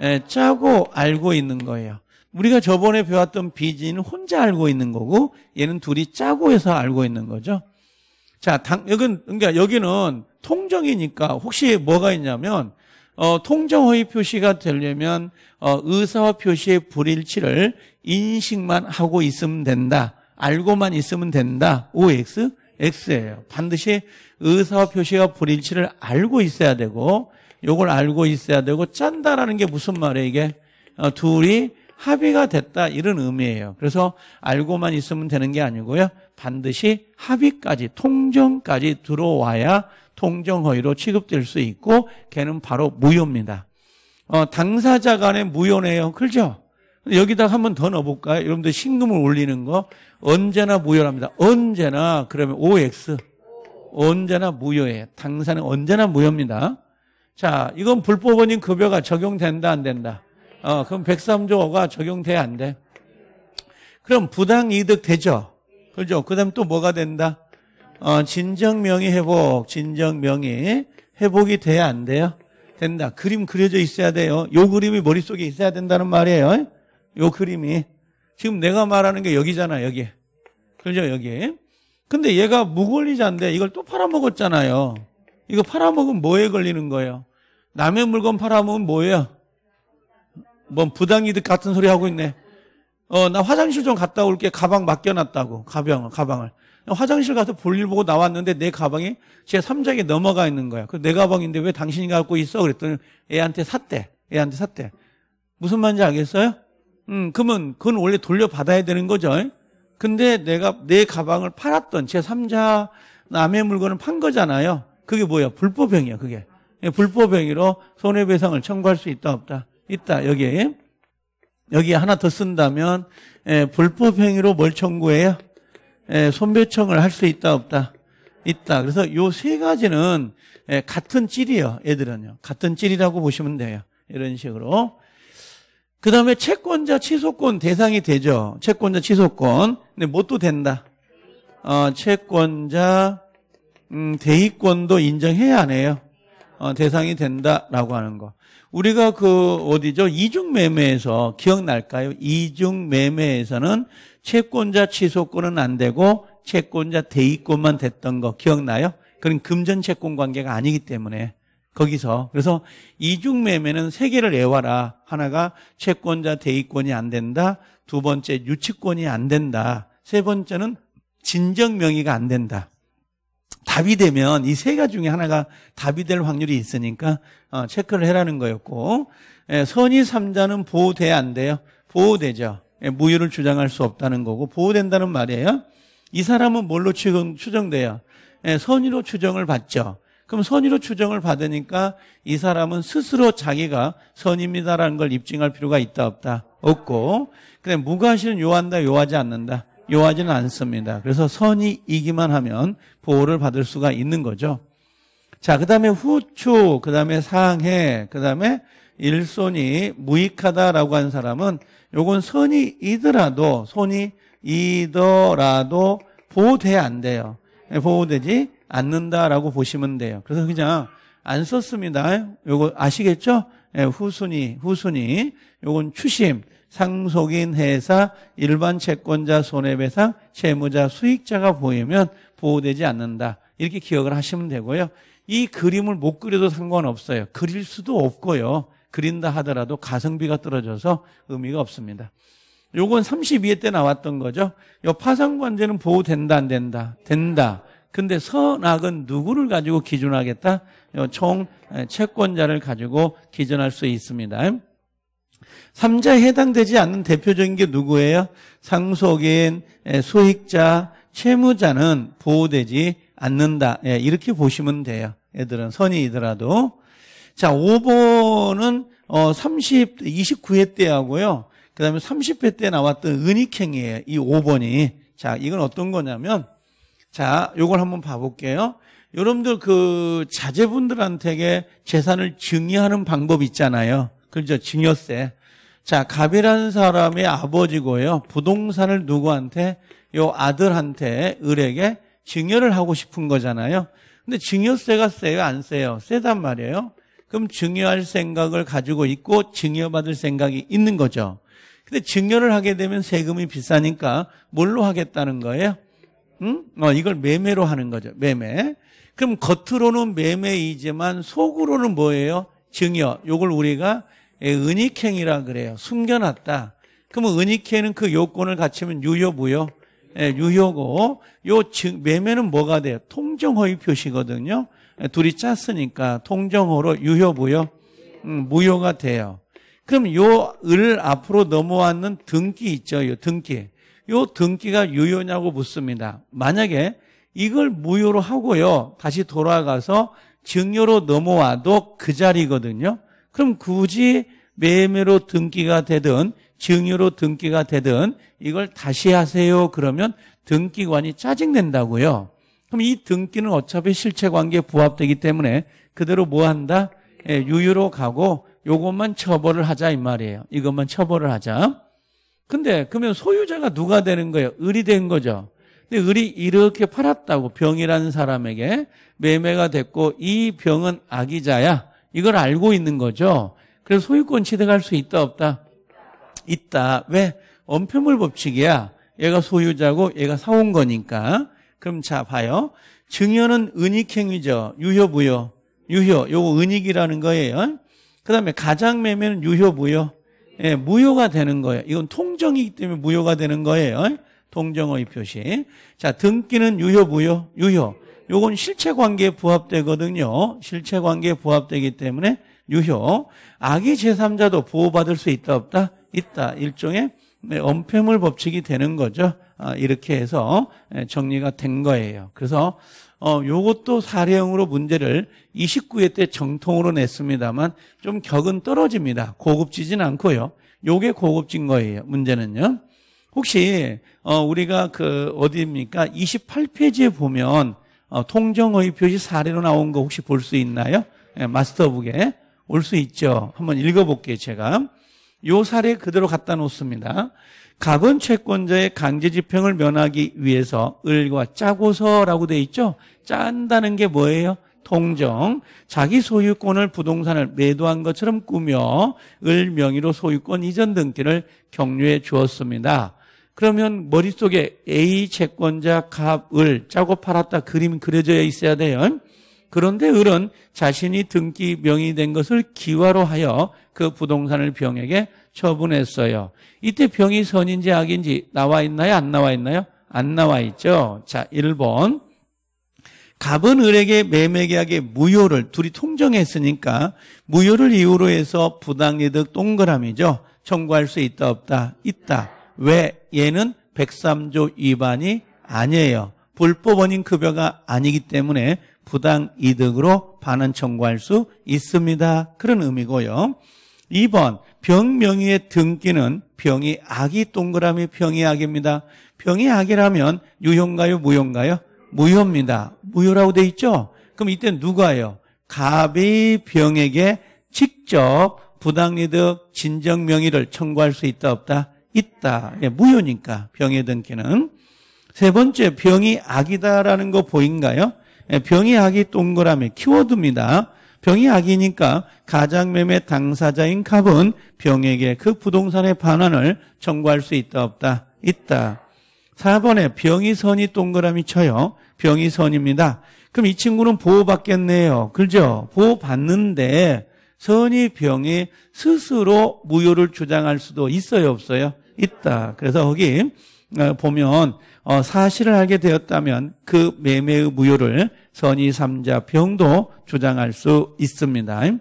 예, 짜고 알고 있는 거예요. 우리가 저번에 배웠던 비 g 는 혼자 알고 있는 거고 얘는 둘이 짜고 해서 알고 있는 거죠. 자, 당, 여긴, 그러니까 여기는 통정이니까 혹시 뭐가 있냐면 어, 통정허위 표시가 되려면 어, 의사와 표시의 불일치를 인식만 하고 있으면 된다. 알고만 있으면 된다. OX, X예요. 반드시 의사와 표시가 불일치를 알고 있어야 되고 요걸 알고 있어야 되고 짠다라는 게 무슨 말이에요 이게? 어, 둘이 합의가 됐다 이런 의미예요. 그래서 알고만 있으면 되는 게 아니고요. 반드시 합의까지 통정까지 들어와야 통정 허위로 취급될 수 있고 걔는 바로 무효입니다. 어, 당사자 간의 무효네요. 그렇죠? 여기다 한번 더 넣어볼까요? 여러분들 신금을 올리는 거 언제나 무효랍니다. 언제나 그러면 OX 언제나 무효예요. 당사는 언제나 무효입니다. 자, 이건 불법 원인 급여가 적용된다 안 된다? 어, 그럼 103조가 적용돼야 안 돼. 그럼 부당이득 되죠? 그죠? 그 다음 또 뭐가 된다? 어, 진정명의 회복, 진정명의 회복이 돼야 안 돼요? 된다. 그림 그려져 있어야 돼요. 요 그림이 머릿속에 있어야 된다는 말이에요. 요 그림이. 지금 내가 말하는 게 여기잖아, 여기. 그죠, 여기. 근데 얘가 무권리자인데 이걸 또 팔아먹었잖아요. 이거 팔아먹으면 뭐에 걸리는 거예요? 남의 물건 팔아먹으면 뭐예요? 뭐 부당이득 같은 소리 하고 있네. 어, 나 화장실 좀 갔다 올게. 가방 맡겨놨다고. 가방을, 가방을. 화장실 가서 볼일 보고 나왔는데 내 가방이 제 3장에 넘어가 있는 거야. 그 내 가방인데 왜 당신이 갖고 있어? 그랬더니 애한테 샀대. 애한테 샀대. 무슨 말인지 알겠어요? 음, 그러면 그건 원래 돌려받아야 되는 거죠. 근데 내가 내 가방을 팔았던 제 3자 남의 물건을 판 거잖아요. 그게 뭐야? 불법행위야, 그게. 예, 불법행위로 손해배상을 청구할 수 있다 없다. 있다. 여기에 여기 하나 더 쓴다면 예, 불법 행위로 뭘 청구해요? 예, 손배청을 할 수 있다 없다 있다. 그래서 요 세 가지는 예, 같은 찔이요. 얘들은요. 같은 찔이라고 보시면 돼요. 이런 식으로. 그 다음에 채권자 취소권 대상이 되죠. 채권자 취소권. 근데 뭣도 된다. 어, 채권자 음, 대위권도 인정해야 하네요. 어, 대상이 된다라고 하는 거. 우리가 그 어디죠? 이중 매매에서 기억날까요? 이중 매매에서는 채권자 취소권은 안 되고 채권자 대입권만 됐던 거 기억나요? 그건 금전 채권 관계가 아니기 때문에 거기서 그래서 이중 매매는 세 개를 외와라 하나가 채권자 대입권이 안 된다. 두 번째 유치권이 안 된다. 세 번째는 진정 명의가 안 된다. 답이 되면 이 세 가지 중에 하나가 답이 될 확률이 있으니까 어, 체크를 해라는 거였고 예, 선의 3자는 보호돼야 안 돼요. 보호되죠. 예, 무효를 주장할 수 없다는 거고 보호된다는 말이에요. 이 사람은 뭘로 추정, 돼요 예, 선의로 추정을 받죠. 그럼 선의로 추정을 받으니까 이 사람은 스스로 자기가 선입니다라는 걸 입증할 필요가 있다 없다 없고 그냥 무관실은 요한다 요하지 않는다. 요하지는 않습니다. 그래서 선이 이기만 하면 보호를 받을 수가 있는 거죠. 자, 그 다음에 후추, 그 다음에 상해, 그 다음에 일손이 무익하다라고 하는 사람은 요건 선이 이더라도, 손이 이더라도 보호돼안 돼요. 보호되지 않는다라고 보시면 돼요. 그래서 그냥 안 썼습니다. 요거 아시겠죠? 후순위후순위 예, 요건 추심. 상속인 회사 일반 채권자 손해배상 채무자 수익자가 보이면 보호되지 않는다. 이렇게 기억을 하시면 되고요. 이 그림을 못 그려도 상관없어요. 그릴 수도 없고요. 그린다 하더라도 가성비가 떨어져서 의미가 없습니다. 요건 32회 때 나왔던 거죠. 요 파상관제는 보호된다 안 된다? 된다. 근데 선악은 누구를 가지고 기준하겠다? 총 채권자를 가지고 기준할 수 있습니다. 3자에 해당되지 않는 대표적인 게 누구예요? 상속인, 소액자, 채무자는 보호되지 않는다. 예, 이렇게 보시면 돼요. 애들은 선이더라도. 자, 5번은 어 30, 29회 때 하고요. 그 다음에 30회 때 나왔던 은익행이에요. 이 5번이. 자, 이건 어떤 거냐면, 자, 요걸 한번 봐볼게요. 여러분들 그 자제분들한테 재산을 증여하는 방법 있잖아요. 그죠? 증여세. 자, 갑이라는 사람의 아버지고요. 부동산을 누구한테? 요 아들한테, 을에게 증여를 하고 싶은 거잖아요. 근데 증여세가 세요? 안 세요? 세단 말이에요. 그럼 증여할 생각을 가지고 있고 증여받을 생각이 있는 거죠. 근데 증여를 하게 되면 세금이 비싸니까 뭘로 하겠다는 거예요? 응? 어, 이걸 매매로 하는 거죠. 매매. 그럼 겉으로는 매매이지만 속으로는 뭐예요? 증여. 요걸 우리가 예, 은익행이라 그래요. 숨겨놨다. 그러면 은익행은 그 요건을 갖추면 유효무효. 예, 유효고 요 매매는 뭐가 돼요? 통정허의 표시거든요. 예, 둘이 짰으니까 통정허로 유효부요 음, 무효가 돼요. 그럼 요 을 앞으로 넘어왔는 등기 있죠. 요 등기. 요 등기가 유효냐고 묻습니다. 만약에 이걸 무효로 하고요. 다시 돌아가서 증여로 넘어와도 그 자리거든요. 그럼 굳이 매매로 등기가 되든 증여로 등기가 되든 이걸 다시 하세요. 그러면 등기관이 짜증낸다고요. 그럼 이 등기는 어차피 실체관계에 부합되기 때문에 그대로 뭐 한다? 예, 유유로 가고 요것만 처벌을 하자 이 말이에요. 이것만 처벌을 하자. 근데 그러면 소유자가 누가 되는 거예요? 을이 된 거죠. 근데 을이 이렇게 팔았다고 병이라는 사람에게 매매가 됐고 이 병은 악의자야. 이걸 알고 있는 거죠. 그래서 소유권 취득할 수 있다 없다? 있다. 왜? 원표물 법칙이야. 얘가 소유자고 얘가 사온 거니까. 그럼 자 봐요. 증여는 은익행위죠. 유효부여. 유효. 요거 은익이라는 거예요. 그다음에 가장매매는 유효부여. 예, 무효가 되는 거예요. 이건 통정이기 때문에 무효가 되는 거예요. 통정의 표시. 자, 등기는 유효, 무효, 유효. 요건 실체 관계에 부합되거든요. 실체 관계에 부합되기 때문에 유효. 아기 제3자도 보호받을 수 있다 없다? 있다. 일종의 네, 엄폐물 법칙이 되는 거죠. 아, 이렇게 해서 네, 정리가 된 거예요. 그래서 어, 요것도 사례형으로 문제를 29회 때 정통으로 냈습니다만 좀 격은 떨어집니다. 고급지진 않고요. 요게 고급진 거예요. 문제는요. 혹시 어, 우리가 그 어디입니까? 28페이지에 보면 어, 통정의 표시 사례로 나온 거 혹시 볼 수 있나요? 예, 마스터북에 올 수 있죠. 한번 읽어볼게요, 제가. 요 사례 그대로 갖다 놓습니다. 가건 채권자의 강제 집행을 면하기 위해서 을과 짜고서라고 돼 있죠. 짠다는 게 뭐예요? 통정. 자기 소유권을 부동산을 매도한 것처럼 꾸며 을 명의로 소유권 이전 등기를 격려해 주었습니다. 그러면 머릿속에 A 채권자 갑을 짜고 팔았다 그림 그려져 있어야 돼요. 그런데 을은 자신이 등기 명의 된 것을 기화로 하여 그 부동산을 병에게 처분했어요. 이때 병이 선인지 악인지 나와 있나요? 안 나와 있나요? 안 나와 있죠. 자, 1번. 갑은 을에게 매매계약의 무효를 둘이 통정했으니까 무효를 이유로 해서 부당이득 동그라미죠. 청구할 수 있다 없다? 있다. 왜? 얘는 103조 위반이 아니에요. 불법 원인 급여가 아니기 때문에 부당 이득으로 반환 청구할 수 있습니다. 그런 의미고요. 2번 병명의의 등기는 병이 아기 동그라미 병이 악입니다. 병이 악이라면 유효인가요? 무효인가요? 무효입니다. 무효라고 돼 있죠? 그럼 이때 누가요? 갑이 병에게 직접 부당이득 진정명의를 청구할 수 있다 없다? 있다. 예, 무효니까 병의 등기는. 세 번째 병이 악이다라는 거 보인가요? 예, 병이 악이 동그라미 키워드입니다. 병이 악이니까 가장매매 당사자인 갑은 병에게 그 부동산의 반환을 청구할 수 있다 없다 있다. 4번에 병이 선이 동그라미 쳐요. 병이 선입니다. 그럼 이 친구는 보호받겠네요. 그죠? 보호받는데 선이 병이 스스로 무효를 주장할 수도 있어요 없어요? 있다. 그래서 거기 어, 보면 어, 사실을 알게 되었다면 그 매매의 무효를 선의 3자 병도 주장할 수 있습니다.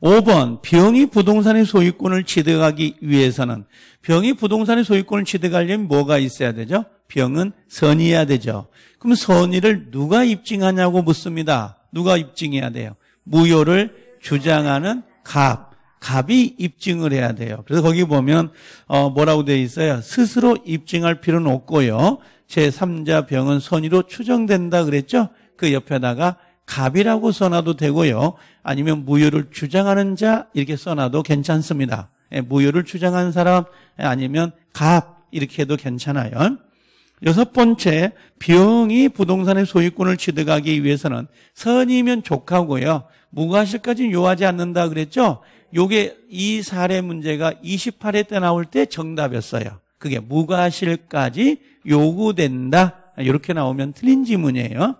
5번 병이 부동산의 소유권을 취득하기 위해서는 병이 부동산의 소유권을 취득하려면 뭐가 있어야 되죠? 병은 선의해야 되죠. 그럼 선의를 누가 입증하냐고 묻습니다. 누가 입증해야 돼요? 무효를 주장하는 갑. 갑이 입증을 해야 돼요. 그래서 거기 보면 어 뭐라고 돼 있어요? 스스로 입증할 필요는 없고요. 제3자 병은 선의로 추정된다 그랬죠? 그 옆에다가 갑이라고 써놔도 되고요. 아니면 무효를 주장하는 자 이렇게 써놔도 괜찮습니다. 예, 무효를 주장한 사람 예, 아니면 갑 이렇게 해도 괜찮아요. 여섯 번째, 병이 부동산의 소유권을 취득하기 위해서는 선이면 족하고요. 무과실까지 는 요하지 않는다 그랬죠? 요게 이 사례 문제가 28회 때 나올 때 정답이었어요. 그게 무과실까지 요구된다. 이렇게 나오면 틀린 지문이에요.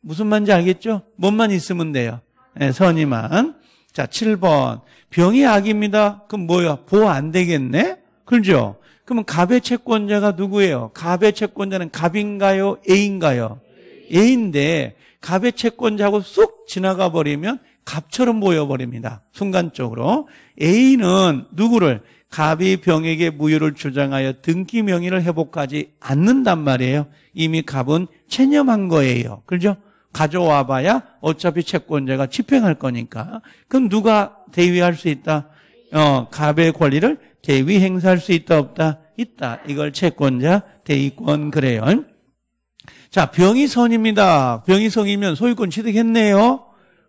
무슨 말인지 알겠죠? 뭔만 있으면 돼요. 네, 선임한 자, 7번. 병이 악입니다. 그럼 뭐야? 보호 안 되겠네? 그죠? 그러면 갑의 채권자가 누구예요? 갑의 채권자는 갑인가요? 애인가요 A인데 갑의 채권자하고 쏙 지나가 버리면 갑처럼 보여버립니다. 순간적으로. A는 누구를 갑이 병에게 무효를 주장하여 등기 명의를 회복하지 않는단 말이에요. 이미 갑은 체념한 거예요. 그죠? 가져와 봐야 어차피 채권자가 집행할 거니까. 그럼 누가 대위할 수 있다? 어, 갑의 권리를 대위 행사할 수 있다 없다? 있다. 이걸 채권자 대위권 그래요. 자, 병이 선입니다. 병이 선이면 소유권 취득했네요.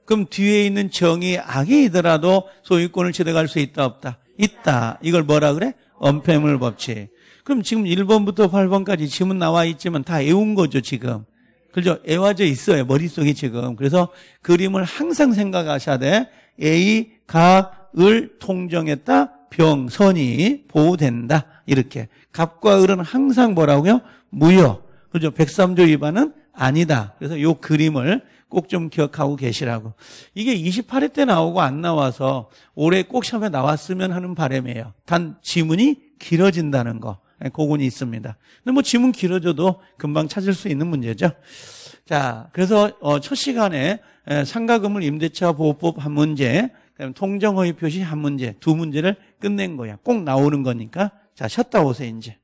그럼 뒤에 있는 정이 악이더라도 소유권을 취득할 수 있다 없다? 있다. 이걸 뭐라 그래? 엄폐물 법칙. 그럼 지금 1번부터 8번까지 지문 나와 있지만 다 외운 거죠, 지금. 그죠? 애와져 있어요, 머릿속에 지금. 그래서 그림을 항상 생각하셔야 돼. A, 가, 을 통정했다. 병, 선이 보호된다. 이렇게. 갑과 을은 항상 뭐라고요? 무효. 그죠? 103조 위반은 아니다. 그래서 요 그림을 꼭좀 기억하고 계시라고. 이게 28회 때 나오고 안 나와서 올해 꼭 시험에 나왔으면 하는 바람이에요. 단 지문이 길어진다는 거. 고건 예, 있습니다. 근데 뭐 지문 길어져도 금방 찾을 수 있는 문제죠. 자, 그래서 어, 첫 시간에 예, 상가금을 임대차 보호법 한 문제, 그다음 통정허위 표시 한 문제, 두 문제를 끝낸 거야. 꼭 나오는 거니까. 자, 쉬었다 오세요, 이제.